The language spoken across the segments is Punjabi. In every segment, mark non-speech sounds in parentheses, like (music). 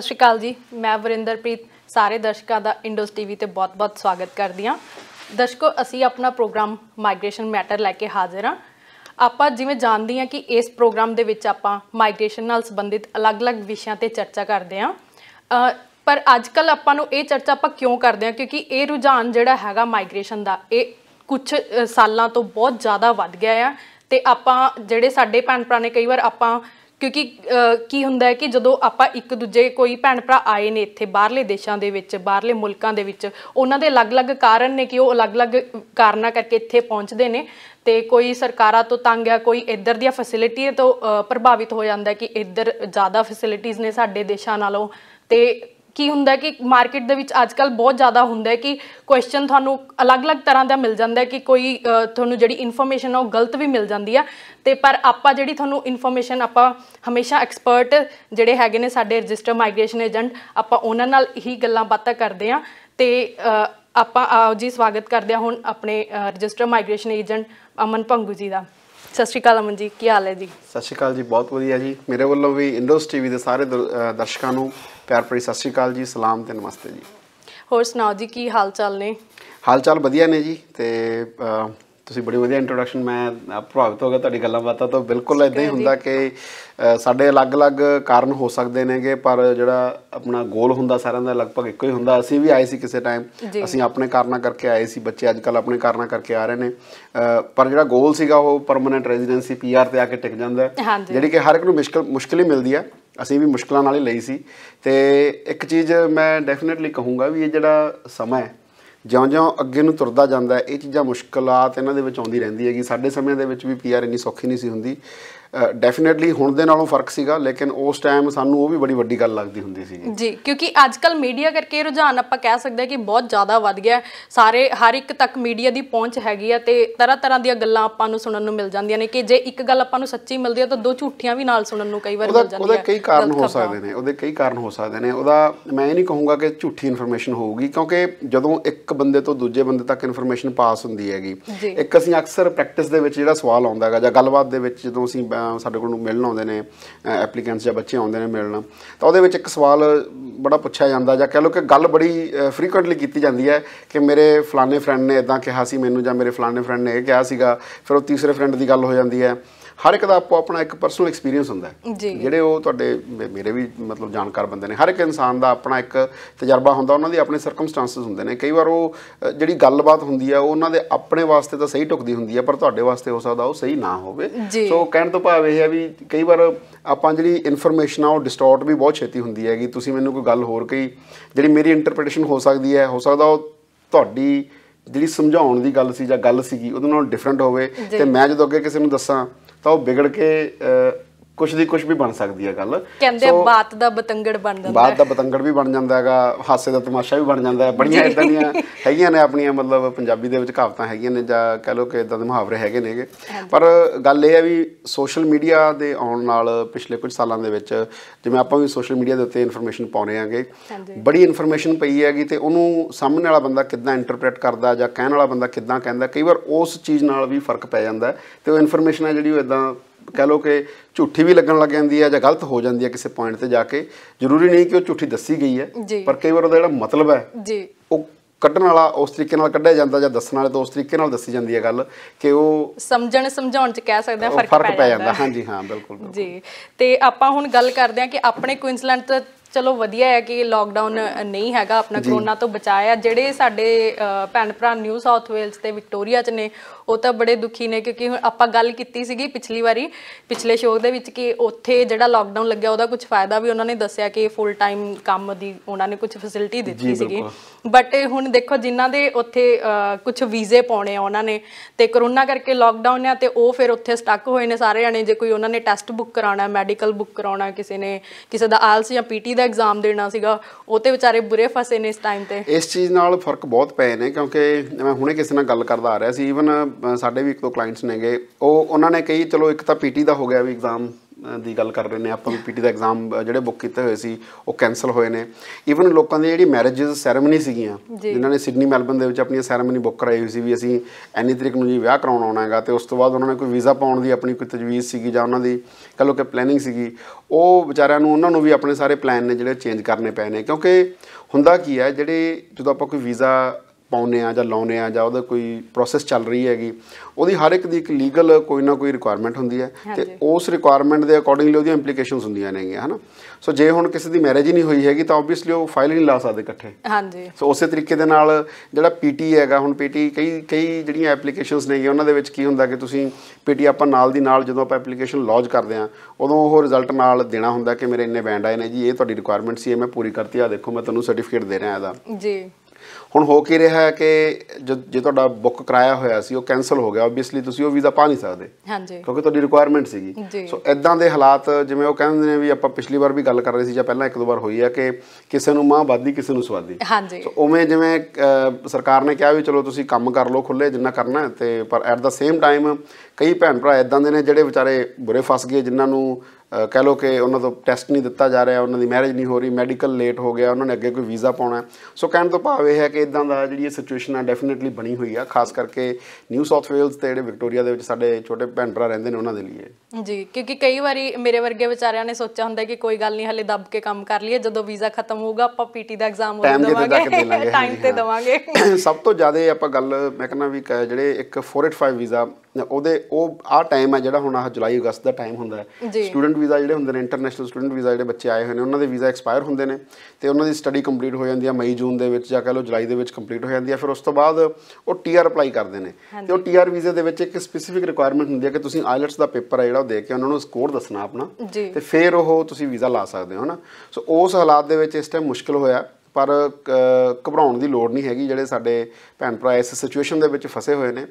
ਸਤਿ ਸ਼੍ਰੀ ਅਕਾਲ ਜੀ ਮੈਂ ਵਰਿੰਦਰਪ੍ਰੀਤ ਸਾਰੇ ਦਰਸ਼ਕਾਂ ਦਾ ਇੰਡੋਸ ਟੀਵੀ ਤੇ ਬਹੁਤ-ਬਹੁਤ ਸਵਾਗਤ ਕਰਦੀ ਹਾਂ ਦਰਸ਼ਕੋ ਅਸੀਂ ਆਪਣਾ ਪ੍ਰੋਗਰਾਮ ਮਾਈਗ੍ਰੇਸ਼ਨ ਮੈਟਰ ਲੈ ਕੇ ਹਾਜ਼ਰ ਹਾਂ ਆਪਾਂ ਜਿਵੇਂ ਜਾਣਦੇ ਹਾਂ ਕਿ ਇਸ ਪ੍ਰੋਗਰਾਮ ਦੇ ਵਿੱਚ ਆਪਾਂ ਮਾਈਗ੍ਰੇਸ਼ਨ ਨਾਲ ਸੰਬੰਧਿਤ ਅਲੱਗ-ਅਲੱਗ ਵਿਸ਼ਿਆਂ ਤੇ ਚਰਚਾ ਕਰਦੇ ਹਾਂ ਪਰ ਅੱਜਕੱਲ ਆਪਾਂ ਨੂੰ ਇਹ ਚਰਚਾ ਆਪਾਂ ਕਿਉਂ ਕਰਦੇ ਹਾਂ ਕਿਉਂਕਿ ਇਹ ਰੁਝਾਨ ਜਿਹੜਾ ਹੈਗਾ ਮਾਈਗ੍ਰੇਸ਼ਨ ਦਾ ਇਹ ਕੁਝ ਸਾਲਾਂ ਤੋਂ ਬਹੁਤ ਜ਼ਿਆਦਾ ਵੱਧ ਗਿਆ ਆ ਤੇ ਆਪਾਂ ਜਿਹੜੇ ਸਾਡੇ ਭੈਣ ਨੇ ਕਈ ਵਾਰ ਆਪਾਂ ਕਿਉਂਕਿ ਕੀ ਹੁੰਦਾ ਹੈ ਕਿ ਜਦੋਂ ਆਪਾਂ ਇੱਕ ਦੂਜੇ ਕੋਈ ਭੈਣ ਭਰਾ ਆਏ ਨੇ ਇੱਥੇ ਬਾਹਰਲੇ ਦੇਸ਼ਾਂ ਦੇ ਵਿੱਚ ਬਾਹਰਲੇ ਮੁਲਕਾਂ ਦੇ ਵਿੱਚ ਉਹਨਾਂ ਦੇ ਅਲੱਗ-ਅਲੱਗ ਕਾਰਨ ਨੇ ਕਿ ਉਹ ਅਲੱਗ-ਅਲੱਗ ਕਾਰਨਾ ਕਰਕੇ ਇੱਥੇ ਪਹੁੰਚਦੇ ਨੇ ਤੇ ਕੋਈ ਸਰਕਾਰਾਂ ਤੋਂ ਤੰਗ ਆ ਕੋਈ ਇੱਧਰ ਦੀਆਂ ਫੈਸਿਲਿਟੀ ਤੋਂ ਪ੍ਰਭਾਵਿਤ ਹੋ ਜਾਂਦਾ ਕਿ ਇੱਧਰ ਜ਼ਿਆਦਾ ਫੈਸਿਲਿਟੀਆਂ ਨੇ ਸਾਡੇ ਦੇਸ਼ਾਂ ਨਾਲੋਂ ਤੇ ਕੀ ਹੁੰਦਾ ਕਿ ਮਾਰਕੀਟ ਦੇ ਵਿੱਚ ਅੱਜ ਕੱਲ ਬਹੁਤ ਜ਼ਿਆਦਾ ਹੁੰਦਾ ਕਿ ਕੁਐਸਚਨ ਤੁਹਾਨੂੰ ਅਲੱਗ-ਅਲੱਗ ਤਰ੍ਹਾਂ ਦਾ ਮਿਲ ਜਾਂਦਾ ਹੈ ਕਿ ਕੋਈ ਤੁਹਾਨੂੰ ਜਿਹੜੀ ਇਨਫੋਰਮੇਸ਼ਨ ਆ ਉਹ ਗਲਤ ਵੀ ਮਿਲ ਜਾਂਦੀ ਆ ਤੇ ਪਰ ਆਪਾਂ ਜਿਹੜੀ ਤੁਹਾਨੂੰ ਇਨਫੋਰਮੇਸ਼ਨ ਆਪਾਂ ਹਮੇਸ਼ਾ ਐਕਸਪਰਟ ਜਿਹੜੇ ਹੈਗੇ ਨੇ ਸਾਡੇ ਰਜਿਸਟਰ ਮਾਈਗ੍ਰੇਸ਼ਨ ਏਜੰਟ ਆਪਾਂ ਉਹਨਾਂ ਨਾਲ ਹੀ ਗੱਲਾਂ ਬਾਤਾਂ ਕਰਦੇ ਆ ਤੇ ਆਪਾਂ ਆਓ ਜੀ ਸਵਾਗਤ ਕਰਦੇ ਆ ਹੁਣ ਆਪਣੇ register migration agent Aman Pangu ji ਦਾ ਸਤਿ ਸ਼੍ਰੀ ਅਕਾਲ ਅਮਨ ਜੀ ਕੀ ਹਾਲ ਹੈ ਜੀ ਸਤਿ ਸ਼੍ਰੀ ਅਕਾਲ ਜੀ ਬਹੁਤ ਵਧੀਆ ਜੀ ਮੇਰੇ ਵੱਲੋਂ ਵੀ ਇੰਡੋਸ ਟੀਵੀ ਦੇ ਸਾਰੇ ਦਰਸ਼ਕਾਂ ਨੂੰ ਪਿਆਰ ਭਰੀ ਸਤਿ ਸ਼੍ਰੀ ਅਕਾਲ ਜੀ ਸਲਾਮ ਤੇ ਨਮਸਤੇ ਜੀ ਹੋਰ ਸੁਣਾਓ ਜੀ ਕੀ ਹਾਲ ਚਾਲ ਨੇ ਹਾਲ ਚਾਲ ਵਧੀਆ ਨੇ ਜੀ ਤੇ ਤੁਸੀਂ ਬੜੀ ਵਧੀਆ ਇੰਟਰੋਡਕਸ਼ਨ ਮੈਂ ਪ੍ਰਭਾਵਿਤ ਹੋ ਗਿਆ ਤੁਹਾਡੀ ਗੱਲਾਂ ਬਾਤਾਂ ਤੋਂ ਬਿਲਕੁਲ ਇਦਾਂ ਹੀ ਹੁੰਦਾ ਕਿ ਸਾਡੇ ਅਲੱਗ-ਅਲੱਗ ਕਾਰਨ ਹੋ ਸਕਦੇ ਨੇਗੇ ਪਰ ਜਿਹੜਾ ਆਪਣਾ ਗੋਲ ਹੁੰਦਾ ਸਾਰਿਆਂ ਦਾ ਲਗਭਗ ਇੱਕੋ ਹੀ ਹੁੰਦਾ ਅਸੀਂ ਵੀ ਆਏ ਸੀ ਕਿਸੇ ਟਾਈਮ ਅਸੀਂ ਆਪਣੇ ਕਾਰਨਾ ਕਰਕੇ ਆਏ ਸੀ ਬੱਚੇ ਅੱਜ ਕੱਲ ਆਪਣੇ ਕਾਰਨਾ ਕਰਕੇ ਆ ਰਹੇ ਨੇ ਪਰ ਜਿਹੜਾ ਗੋਲ ਸੀਗਾ ਉਹ ਪਰਮਨੈਂਟ ਰੈਜ਼ੀਡੈਂਸੀ ਪੀਆਰ ਤੇ ਆ ਕੇ ਟਿਕ ਜਾਂਦਾ ਜਿਹੜੀ ਕਿ ਹਰ ਇੱਕ ਨੂੰ ਮੁਸ਼ਕਲ ਮੁਸ਼ਕਲ ਹੀ ਮਿਲਦੀ ਆ ਅਸੀਂ ਵੀ ਮੁਸ਼ਕਲਾਂ ਨਾਲ ਹੀ ਲਈ ਸੀ ਤੇ ਇੱਕ ਚੀਜ਼ ਮੈਂ ਡੈਫੀਨਿਟਲੀ ਕਹੂੰਗਾ ਵੀ ਇਹ ਜਿਹੜਾ ਸਮਾਂ ਹੈ ਜਿਉਂ-ਜਿਉਂ ਅੱਗੇ ਨੂੰ ਤੁਰਦਾ ਜਾਂਦਾ ਇਹ ਚੀਜ਼ਾਂ ਮੁਸ਼ਕਲਾਂ ਇਹਨਾਂ ਦੇ ਵਿੱਚ ਆਉਂਦੀ ਰਹਿੰਦੀ ਹੈਗੀ ਸਾਡੇ ਸਮਿਆਂ ਦੇ ਵਿੱਚ ਵੀ ਪੀਆਰ ਇੰਨੀ ਸੌਖੀ ਨਹੀਂ ਸੀ ਹੁੰਦੀ ਡੈਫੀਨਿਟਲੀ ਹੁਣ ਦੇ ਨਾਲੋਂ ਫਰਕ ਸੀਗਾ ਲੇਕਿਨ ਉਸ ਟਾਈਮ ਸਾਨੂੰ ਉਹ ਵੀ ਬੜੀ ਵੱਡੀ ਗੱਲ ਲੱਗਦੀ ਹੁੰਦੀ ਸੀ ਜੀ ਕਿਉਂਕਿ ਅੱਜ ਕੱਲ ਮੀਡੀਆ ਕਰਕੇ ਰੁਝਾਨ ਆਪਾਂ ਕਹਿ ਸਕਦੇ ਕਿ ਬਹੁਤ ਜ਼ਿਆਦਾ ਵੱਧ ਗਿਆ ਸਾਰੇ ਹਰ ਇੱਕ ਤੱਕ ਮੀਡੀਆ ਦੀ ਪਹੁੰਚ ਹੈਗੀ ਆ ਤੇ ਤਰ੍ਹਾਂ ਤਰ੍ਹਾਂ ਦੀਆਂ ਗੱਲਾਂ ਆਪਾਂ ਨੂੰ ਸੁਣਨ ਨੂੰ ਮਿਲ ਜਾਂਦੀਆਂ ਨੇ ਕਿ ਜੇ ਇੱਕ ਗੱਲ ਆਪਾਂ ਨੂੰ ਸੱਚੀ ਮਿਲਦੀ ਆ ਤਾਂ ਦੋ ਝੂਠੀਆਂ ਵੀ ਨਾਲ ਸੁਣਨ ਨੂੰ ਕਈ ਵਾਰ ਮਿਲ ਜਾਂਦੀਆਂ ਉਹਦੇ ਕਈ ਕਾਰਨ ਹੋ ਸਕਦੇ ਨੇ ਉਹਦੇ ਕਈ ਕਾਰਨ ਹੋ ਸਕਦੇ ਨੇ ਉਹਦਾ ਮੈਂ ਇਹ ਨਹੀਂ ਕਹੂੰਗਾ ਕਿ ਝੂਠੀ ਇਨਫੋਰਮੇਸ਼ਨ ਹੋਊਗੀ ਕਿਉਂਕਿ ਜਦੋਂ ਇੱਕ ਬੰਦੇ ਤੋਂ ਦੂਜੇ ਬੰਦੇ ਤੱਕ ਇਨਫੋਰਮੇਸ਼ਨ ਪਾਸ ਹੁੰਦੀ ਹੈਗੀ ਇੱਕ ਅਸੀਂ ਅਕਸਰ ਪ੍ਰੈਕਟਿਸ ਦੇ ਵਿੱਚ ਜਿਹੜਾ ਸਵਾਲ ਆਉਂਦਾ ਹੈਗਾ ਜਾਂ ਗੱਲਬਾਤ ਦੇ ਵਿੱਚ ਜਦੋਂ ਅਸੀਂ ਸਾਡੇ ਕੋਲ ਨੂੰ ਮਿਲਣ ਆਉਂਦੇ ਨੇ ਐਪਲੀਕੈਂਟਸ ਜਾਂ ਬੱਚੇ ਆਉਂਦੇ ਨੇ ਮਿਲਣ ਤਾਂ ਉਹਦੇ ਵਿੱਚ ਇੱਕ ਸਵਾਲ ਬੜਾ ਪੁੱਛਿਆ ਜਾਂਦਾ ਜਾਂ ਕਹ ਲਓ ਕਿ ਗੱਲ ਬੜੀ ਫ੍ਰੀਕੁਐਂਟਲੀ ਕੀਤੀ ਜਾਂਦੀ ਹੈ ਕਿ ਮੇਰੇ ਫਲਾਣੇ ਫਰੈਂਡ ਨੇ ਇਦਾਂ ਕਿਹਾ ਸੀ ਮੈਨੂੰ ਜਾਂ ਮੇਰੇ ਫਲਾਣੇ ਫਰੈਂਡ ਨੇ ਇਹ ਕਿਹਾ ਸੀਗਾ ਫਿਰ ਉਹ ਤੀਸਰੇ ਫਰੈਂਡ ਦੀ ਗੱਲ ਹੋ ਜਾਂਦੀ ਹੈ ਹਰ ਇੱਕ ਦਾ ਆਪੋ ਆਪਣਾ ਇੱਕ ਪਰਸਨਲ ਐਕਸਪੀਰੀਅੰਸ ਹੁੰਦਾ ਹੈ ਜਿਹੜੇ ਉਹ ਤੁਹਾਡੇ ਮੇਰੇ ਵੀ ਮਤਲਬ ਜਾਣਕਾਰ ਬੰਦੇ ਨੇ ਹਰ ਇੱਕ ਇਨਸਾਨ ਦਾ ਆਪਣਾ ਇੱਕ ਤਜਰਬਾ ਹੁੰਦਾ ਉਹਨਾਂ ਦੇ ਆਪਣੇ ਸਰਕਮਸਟੈਂਸਸ ਹੁੰਦੇ ਨੇ ਕਈ ਵਾਰ ਉਹ ਜਿਹੜੀ ਗੱਲਬਾਤ ਹੁੰਦੀ ਆ ਉਹਨਾਂ ਦੇ ਆਪਣੇ ਵਾਸਤੇ ਤਾਂ ਸਹੀ ਟੁਕਦੀ ਹੁੰਦੀ ਆ ਪਰ ਤੁਹਾਡੇ ਵਾਸਤੇ ਹੋ ਸਕਦਾ ਉਹ ਸਹੀ ਨਾ ਹੋਵੇ ਸੋ ਕਹਿਣ ਤੋਂ ਭਾਵ ਇਹ ਹੈ ਵੀ ਕਈ ਵਾਰ ਆਪਾਂ ਜਿਹੜੀ ਇਨਫੋਰਮੇਸ਼ਨ ਆ ਉਹ ਡਿਸਟੋਰਟ ਵੀ ਬਹੁਤ ਛੇਤੀ ਹੁੰਦੀ ਹੈਗੀ ਤੁਸੀਂ ਮੈਨੂੰ ਕੋਈ ਗੱਲ ਹੋਰ ਕਹੀ ਜਿਹੜੀ ਮੇਰੀ ਇੰਟਰਪ੍ਰੀਟੇਸ਼ਨ ਹੋ ਸਕਦੀ ਹੈ ਹੋ ਸਕਦਾ ਉਹ ਤੁਹਾਡੀ ਜਿਹੜੀ ਸਮਝਾਉਣ ਦੀ ਗੱਲ ਸੀ ਜਾਂ ਗੱਲ ਸੀਗੀ ਉਹਦੇ ਨਾਲ ਡਿਫਰੈਂਟ ਹੋਵੇ ਤੇ ਮੈਂ ਜਦੋਂ ਅੱਗੇ ਕਿਸੇ ਨੂੰ ਦੱਸਾਂ ਤਾਂ ਉਹ ਵਿਗੜ ਕੇ ਕੁਛ ਦੀ ਕੁਛ ਵੀ ਬਣ ਸਕਦੀ ਹੈ ਗੱਲ ਕਹਿੰਦੇ ਬਾਤ ਦਾ ਬਤੰਗੜ ਬਣ ਜਾਂਦਾ ਬਾਤ ਦਾ ਬਤੰਗੜ ਵੀ ਬਣ ਜਾਂਦਾ ਹੈਗਾ ਹਾਸੇ ਦਾ ਤਮਾਸ਼ਾ ਵੀ ਬਣ ਜਾਂਦਾ ਹੈ ਬੜੀਆਂ ਇਦਾਂ ਦੀਆਂ ਹੈਗੀਆਂ ਨੇ ਆਪਣੀਆਂ ਮਤਲਬ ਪੰਜਾਬੀ ਦੇ ਵਿੱਚ ਕਹਾਵਤਾਂ ਹੈਗੀਆਂ ਨੇ ਜਾਂ ਕਹ ਲੋ ਕਿ ਇਦਾਂ ਦੇ ਮੁਹਾਵਰੇ ਹੈਗੇ ਨੇਗੇ ਪਰ ਗੱਲ ਇਹ ਹੈ ਵੀ ਸੋਸ਼ਲ ਮੀਡੀਆ ਦੇ ਆਉਣ ਨਾਲ ਪਿਛਲੇ ਕੁਝ ਸਾਲਾਂ ਦੇ ਵਿੱਚ ਜਿਵੇਂ ਆਪਾਂ ਵੀ ਸੋਸ਼ਲ ਮੀਡੀਆ ਦੇ ਉੱਤੇ ਇਨਫੋਰਮੇਸ਼ਨ ਪਾਉਨੇ ਆਂਗੇ ਬੜੀ ਇਨਫੋਰਮੇਸ਼ਨ ਪਈ ਹੈਗੀ ਤੇ ਉਹਨੂੰ ਸਾਹਮਣੇ ਵਾਲਾ ਬੰਦਾ ਕਿੱਦਾਂ ਇੰਟਰਪ੍ਰੀਟ ਕਰਦਾ ਜਾਂ ਕਹਿਣ ਵਾਲਾ ਬੰਦਾ ਕਿੱਦਾਂ ਕਹਿੰਦਾ ਕਈ ਵਾਰ ਉਸ ਚੀਜ਼ ਨਾਲ ਵੀ ਫਰਕ ਪੈ ਜਾਂਦਾ ਤੇ ਉਹ ਇਨਫੋਰਮੇਸ਼ਨ ਹੈ ਜਿਹੜੀ ਉਹ ਇਦਾਂ ਕਹਿ ਲੋ ਕਿ ਝੂਠੀ ਵੀ ਲੱਗਣ ਲੱਗ ਜਾਂਦੀ ਹੈ ਜਾਂ ਗਲਤ ਹੋ ਜਾਂਦੀ ਹੈ ਕਿਸੇ ਪੁਆਇੰਟ ਤੇ ਜਾ ਕੇ ਜ਼ਰੂਰੀ ਨਹੀਂ ਕਿ ਉਹ ਝੂਠੀ ਦੱਸੀ ਗਈ ਹੈ ਪਰ ਕਈ ਵਾਰ ਉਹਦਾ ਜਿਹੜਾ ਮਤਲਬ ਹੈ ਜੀ ਉਹ ਕੱਢਣ ਵਾਲਾ ਉਸ ਤਰੀਕੇ ਨਾਲ ਕੱਢਿਆ ਜਾਂਦਾ ਜਾਂ ਦੱਸਣ ਵਾਲੇ ਤੋਂ ਉਸ ਤਰੀਕੇ ਨਾਲ ਦੱਸੀ ਜਾਂਦੀ ਹੈ ਗੱਲ ਕਿ ਉਹ ਸਮਝਣ ਸਮਝਾਉਣ ਚ ਕਹਿ ਸਕਦੇ ਆ ਫਰਕ ਪੈ ਜਾਂਦਾ ਹਾਂਜੀ ਹਾਂ ਬਿਲਕੁਲ ਜੀ ਤੇ ਆਪਾਂ ਹੁਣ ਗੱਲ ਕਰਦੇ ਆ ਕਿ ਆਪਣੇ ਕੁਇਨਸਲੈਂਡ ਚਲੋ ਵਧੀਆ ਹੈ ਕਿ ਲੋਕਡਾਊਨ ਨਹੀਂ ਹੈਗਾ ਆਪਣਾ ਕਰੋਨਾ ਤੋਂ ਬਚਾਇਆ ਜਿਹੜੇ ਸਾਡੇ ਭੈਣ ਭਰਾ ਨਿਊ ਸਾਊਥ ਵੇਲਸ ਤੇ ਵਿਕਟੋਰੀਆ ਚ ਨੇ ਉਹ ਤਾਂ ਬੜੇ ਦੁਖੀ ਨੇ ਕਿਉਂਕਿ ਆਪਾਂ ਗੱਲ ਕੀਤੀ ਸੀਗੀ ਪਿਛਲੀ ਵਾਰੀ ਪਿਛਲੇ ਸ਼ੋਅ ਦੇ ਵਿੱਚ ਕਿ ਉੱਥੇ ਜਿਹੜਾ ਲੋਕਡਾਊਨ ਲੱਗਿਆ ਉਹਦਾ ਕੁਝ ਫਾਇਦਾ ਵੀ ਉਹਨਾਂ ਨੇ ਦੱਸਿਆ ਕਿ ਫੁੱਲ ਟਾਈਮ ਕੰਮ ਦੀ ਉਹਨਾਂ ਨੇ ਕੁਝ ਫੈਸਿਲਿਟੀ ਦਿੱਤੀ ਸੀਗੀ ਬਟ ਹੁਣ ਦੇਖੋ ਜਿਨ੍ਹਾਂ ਦੇ ਉੱਥੇ ਕੁਝ ਵੀਜ਼ੇ ਪਾਉਣੇ ਆ ਉਹਨਾਂ ਨੇ ਤੇ ਕਰੋਨਾ ਕਰਕੇ ਲੋਕਡਾਊਨ ਆ ਤੇ ਉਹ ਫਿਰ ਉੱਥੇ ਸਟਕ ਹੋਏ ਨੇ ਸਾਰੇ ਜਾਣੇ ਜੇ ਕੋਈ ਉਹਨਾਂ ਨੇ ਟੈਸਟ ਬੁੱਕ ਕਰਾਉਣਾ ਮੈਡੀਕਲ ਬੁੱਕ ਕਰਾਉਣਾ ਕਿਸੇ ਨੇ ਕਿਸੇ ਦਾ ਆਲਸ ਜਾਂ ਪੀਟੀ ਦਾ ਐਗਜ਼ਾਮ ਦੇਣਾ ਸੀਗਾ ਉਹ ਤੇ ਵਿਚਾਰੇ ਬੁਰੇ ਫਸੇ ਨੇ ਇਸ ਟਾਈਮ ਤੇ ਇਸ ਚੀਜ਼ ਨਾਲ ਫਰਕ ਬਹੁਤ ਪਏ ਨੇ ਕਿਉਂਕਿ ਮੈਂ ਹੁਣੇ ਕਿਸੇ ਨਾਲ ਗੱਲ ਕਰਦਾ ਆ ਰਿਹਾ ਸੀ ਇਵਨ ਸਾਡੇ ਵੀ ਇੱਕ ਦੋ ਕਲਾਇੰਟਸ ਨੇਗੇ ਉਹ ਉਹਨਾਂ ਨੇ ਕਹੀ ਚਲੋ ਇੱਕ ਤਾਂ ਪੀਟੀ ਦਾ ਹੋ ਗਿਆ ਵੀ ਐਗਜ਼ਾਮ ਦੀ ਗੱਲ ਕਰ ਰਹੇ ਨੇ ਆਪਾਂ ਵੀ ਪੀਟੀ ਦਾ ਐਗਜ਼ਾਮ ਜਿਹੜੇ ਬੁੱਕ ਕੀਤੇ ਹੋਏ ਸੀ ਉਹ ਕੈਨਸਲ ਹੋਏ ਨੇ ਇਵਨ ਲੋਕਾਂ ਦੀ ਜਿਹੜੀ ਮੈਰਿਜਸ ਸੈਰੇਮਨੀ ਸੀਗੀਆਂ ਜਿਨ੍ਹਾਂ ਨੇ ਸਿਡਨੀ ਮੈਲਬਨ ਦੇ ਵਿੱਚ ਆਪਣੀਆਂ ਸੈਰੇਮਨੀ ਬੁੱਕ ਕਰਾਈ ਹੋਈ ਸੀ ਵੀ ਅਸੀਂ ਐਨੀ ਤਰੀਕ ਨੂੰ ਜੀ ਵਿਆਹ ਕਰਾਉਣ ਆਉਣਾ ਹੈਗਾ ਤੇ ਉਸ ਤੋਂ ਬਾਅਦ ਉਹਨਾਂ ਨੇ ਕੋਈ ਵੀਜ਼ਾ ਪਾਉਣ ਦੀ ਆਪਣੀ ਕੋਈ ਤਜਵੀਜ਼ ਸੀਗੀ ਜਾਂ ਉਹਨਾਂ ਦੀ ਕਹ ਲੋ ਕਿ ਪਲੈਨਿੰਗ ਸੀਗੀ ਉਹ ਵਿਚਾਰਿਆਂ ਨੂੰ ਉਹਨਾਂ ਨੂੰ ਵੀ ਆਪਣੇ ਸਾਰੇ ਪਲਾਨ ਨੇ ਜਿਹੜੇ ਚੇਂਜ ਕਰਨੇ ਪਏ ਨੇ ਕਿਉਂਕਿ ਹੁੰਦਾ ਕੀ ਹੈ ਜਿਹੜੇ ਜਦੋਂ ਆਪਾਂ ਕੋਈ ਵੀਜ਼ਾ ਪਾਉਨੇ ਆ ਜਾਂ ਲਾਉਨੇ ਆ ਜਾਂ ਉਹਦਾ ਕੋਈ ਪ੍ਰੋਸੈਸ ਚੱਲ ਰਹੀ ਹੈਗੀ ਉਹਦੀ ਹਰ ਇੱਕ ਦੀ ਇੱਕ ਲੀਗਲ ਕੋਈ ਨਾ ਕੋਈ ਰਿਕੁਆਇਰਮੈਂਟ ਹੁੰਦੀ ਹੈ ਤੇ ਉਸ ਰਿਕੁਆਇਰਮੈਂਟ ਦੇ ਅਕੋਰਡਿੰਗਲੀ ਉਹਦੀਆਂ ਇੰਪਲੀਕੇਸ਼ਨਸ ਹੁੰਦੀਆਂ ਨੇਗੀਆਂ ਹਨਾ ਸੋ ਜੇ ਹੁਣ ਕਿਸੇ ਦੀ ਮੈਰਿਜ ਨਹੀਂ ਹੋਈ ਹੈਗੀ ਤਾਂ ਆਬਵੀਅਸਲੀ ਉਹ ਫਾਈਲ ਨਹੀਂ ਲਾ ਸਕਦੇ ਇਕੱਠੇ ਹਾਂਜੀ ਸੋ ਉਸੇ ਤਰੀਕੇ ਦੇ ਨਾਲ ਜਿਹੜਾ ਪੀਟੀ ਹੈਗਾ ਹੁਣ ਪੀਟੀ ਕਈ ਕਈ ਜਿਹੜੀਆਂ ਐਪਲੀਕੇਸ਼ਨਸ ਨੇਗੀਆਂ ਉਹਨਾਂ ਦੇ ਵਿੱਚ ਕੀ ਹੁੰਦਾ ਕਿ ਤੁਸੀਂ ਪੀਟੀ ਆਪਾਂ ਨਾਲ ਦੀ ਨਾਲ ਜਦੋਂ ਆਪਾਂ ਐਪਲੀਕੇਸ਼ਨ ਲੌਂਚ ਕਰਦੇ ਆ ਉਦੋਂ ਉਹ ਰਿਜ਼ਲਟ ਨਾਲ ਦੇਣਾ ਹੁੰਦਾ ਕਿ ਮੇਰੇ ਇੰਨੇ ਬੈਂਡ ਆਏ ਨੇ ਜੀ ਇਹ ਤੁਹਾਡੀ ਰਿਕੁਆਇਰਮੈਂਟ ਸੀ ਇਹ ਮੈਂ ਪੂਰੀ ਕਰਤੀ ਆ ਦੇਖੋ ਮੈਂ ਤੁਹਾਨੂੰ ਸਰਟੀਫਿਕੇਟ ਦੇ ਰਿਹਾ ਇਹਦਾ ਜੀ ਹੁਣ ਹੋ ਕੀ ਰਿਹਾ ਹੈ ਕਿ ਜੇ ਤੁਹਾਡਾ ਬੁੱਕ ਕਰਾਇਆ ਹੋਇਆ ਸੀ ਉਹ ਕੈਨਸਲ ਹੋ ਗਿਆ ਆਬਵੀਅਸਲੀ ਤੁਸੀਂ ਉਹ ਵੀਜ਼ਾ ਪਾ ਨਹੀਂ ਸਕਦੇ ਹਾਂਜੀ ਕਿਉਂਕਿ ਤੁਹਾਡੀ ਰਿਕੁਆਇਰਮੈਂਟ ਸੀਗੀ ਸੋ ਇਦਾਂ ਦੇ ਹਾਲਾਤ ਜਿਵੇਂ ਉਹ ਕਹਿੰਦੇ ਨੇ ਵੀ ਆਪਾਂ ਪਿਛਲੀ ਵਾਰ ਵੀ ਗੱਲ ਕਰ ਰਹੇ ਸੀ ਜਾਂ ਪਹਿਲਾਂ ਇੱਕ ਦੋ ਵਾਰ ਹੋਈ ਹੈ ਕਿ ਕਿਸੇ ਨੂੰ ਮਾਂ ਬਾਦੀ ਕਿਸੇ ਨੂੰ ਸਵਾਦੀ ਸੋ ਉਵੇਂ ਜਿਵੇਂ ਸਰਕਾਰ ਨੇ ਕਿਹਾ ਵੀ ਚਲੋ ਤੁਸੀਂ ਕੰਮ ਕਰ ਲਓ ਖੁੱਲੇ ਜਿੰਨਾ ਕਰਨਾ ਤੇ ਪਰ ਐਟ ਦਾ ਸੇਮ ਟਾਈਮ ਕਈ ਭੈਣ ਭਰਾ ਇਦਾਂ ਦੇ ਨੇ ਜਿਹੜੇ ਵਿਚਾਰੇ ਬੁਰੇ ਫਸ ਗਏ ਜਿਨ੍ਹਾਂ ਨੂੰ ਕਹਿ ਲੋ ਕਿ ਉਹਨਾਂ ਤੋਂ ਟੈਸਟ ਨਹੀਂ ਦਿੱਤਾ ਜਾ ਰਿਹਾ ਉਹਨਾਂ ਦੀ ਮੈਰਿਜ ਨਹੀਂ ਹੋ ਰਹੀ ਮੈਡੀਕਲ ਲੇਟ ਹੋ ਗਿਆ ਉਹਨਾਂ ਨੇ ਅੱਗੇ ਕੋਈ ਵੀਜ਼ਾ ਪਾਉਣਾ ਸੋ ਕਹਿਣ ਤੋਂ ਭਾਵ ਇਹ ਹੈ ਕਿ ਇਦਾਂ ਦਾ ਜਿਹੜੀ ਸਿਚੁਏਸ਼ਨ ਆ ਡੈਫੀਨਿਟਲੀ ਬਣੀ ਹੋਈ ਆ ਖਾਸ ਕਰਕੇ ਨਿਊ ਸਾਊਥ ਵੇਲਸ ਤੇ ਜਿਹੜੇ ਵਿਕਟੋਰੀਆ ਦੇ ਵਿੱਚ ਸਾਡੇ ਛੋਟੇ ਭੈਣ ਭਰਾ ਰਹਿੰਦੇ ਨੇ ਉਹਨਾਂ ਦੇ ਲਈ ਜੀ ਕਿਉਂਕਿ ਕਈ ਵਾਰੀ ਮੇਰੇ ਵਰਗੇ ਵਿਚਾਰਿਆਂ ਨੇ ਸੋਚਿਆ ਹੁੰਦਾ ਕਿ ਕੋਈ ਗੱਲ ਨਹੀਂ ਹਲੇ ਦੱਬ ਕੇ ਕੰਮ ਕਰ ਲਈਏ ਜਦੋਂ ਵੀਜ਼ਾ ਖਤਮ ਹੋਊਗਾ ਆਪਾਂ ਪੀਟੀ ਦਾ ਐਗਜ਼ਾਮ ਹੋਰ ਦੇਵਾਂਗੇ ਟਾਈਮ ਤੇ ਦੇਵਾਂਗੇ (coughs) ਸਭ ਤੋਂ ਜ਼ਿਆਦਾ ਆਪਾਂ ਗੱਲ ਮੈਂ ਕਹਿੰਦਾ ਵੀ ਜਿਹੜੇ ਇੱਕ 485 ਵੀਜ਼ਾ ਉਹਦੇ ਉਹ ਆ ਟਾਈਮ ਹੈ ਜਿਹੜਾ ਹੁਣ ਆ ਜੁਲਾਈ ਅਗਸਤ ਦਾ ਟਾਈਮ ਹੁੰਦਾ ਹੈ ਸਟੂਡੈਂਟ ਵੀਜ਼ਾ ਜਿਹੜੇ ਹੁੰਦੇ ਨੇ ਇੰਟਰਨੈਸ਼ਨਲ ਸਟੂਡੈਂਟ ਵੀਜ਼ਾ ਜਿਹੜੇ ਬੱਚੇ ਆਏ ਹੋਏ ਨੇ ਉਹਨਾਂ ਦੇ ਵੀਜ਼ਾ ਐਕਸਪਾਇਰ ਹੁੰਦੇ ਨੇ ਤੇ ਉਹਨਾਂ ਦੀ ਸਟੱਡੀ ਕੰਪਲੀਟ ਹੋ ਜਾਂਦੀ ਹੈ ਮਈ ਜੂਨ ਦੇ ਵਿੱਚ ਜਾਂ ਕਹ ਲਓ ਜੁਲਾਈ ਦੇ ਵਿੱਚ ਕੰਪਲੀਟ ਹੋ ਜਾਂਦੀ ਹੈ ਫਿਰ ਉਸ ਤੋਂ ਬਾਅਦ ਉਹ ਟੀਆਰ ਅਪਲਾਈ ਕਰਦੇ ਨੇ ਤੇ ਉਹ ਟੀਆਰ ਵੀਜ਼ੇ ਦੇ ਵਿੱਚ ਇੱਕ ਸਪੈਸੀਫਿਕ ਰਿਕੁਆਇਰਮੈਂਟ ਹੁੰਦੀ ਹੈ ਕਿ ਤੁਸੀਂ ਆਇਲਟਸ ਦਾ ਪੇਪਰ ਹੈ ਜਿਹੜਾ ਉਹ ਦੇ ਕੇ ਉਹਨਾਂ ਨੂੰ ਸਕੋਰ ਦੱਸਣਾ ਆਪਣਾ ਤੇ ਫਿਰ ਉਹ ਤੁਸੀਂ ਵੀਜ਼ਾ ਲਾ ਸਕਦੇ ਹੋ ਹਨਾ ਸੋ ਉਸ ਹਾਲਾਤ ਦੇ ਵਿੱਚ ਇਸ ਟਾਈਮ ਮੁਸ਼ਕਲ ਹੋਇਆ ਪਰ ਘਬਰਾਉਣ ਦੀ ਲੋੜ ਨਹੀਂ ਹੈਗੀ ਜਿਹੜੇ ਸਾਡੇ ਭੈਣ ਭਰਾ ਇਸ ਸਿਚੁਏਸ਼ਨ ਦੇ ਵਿੱਚ ਫਸੇ ਹੋਏ ਨੇ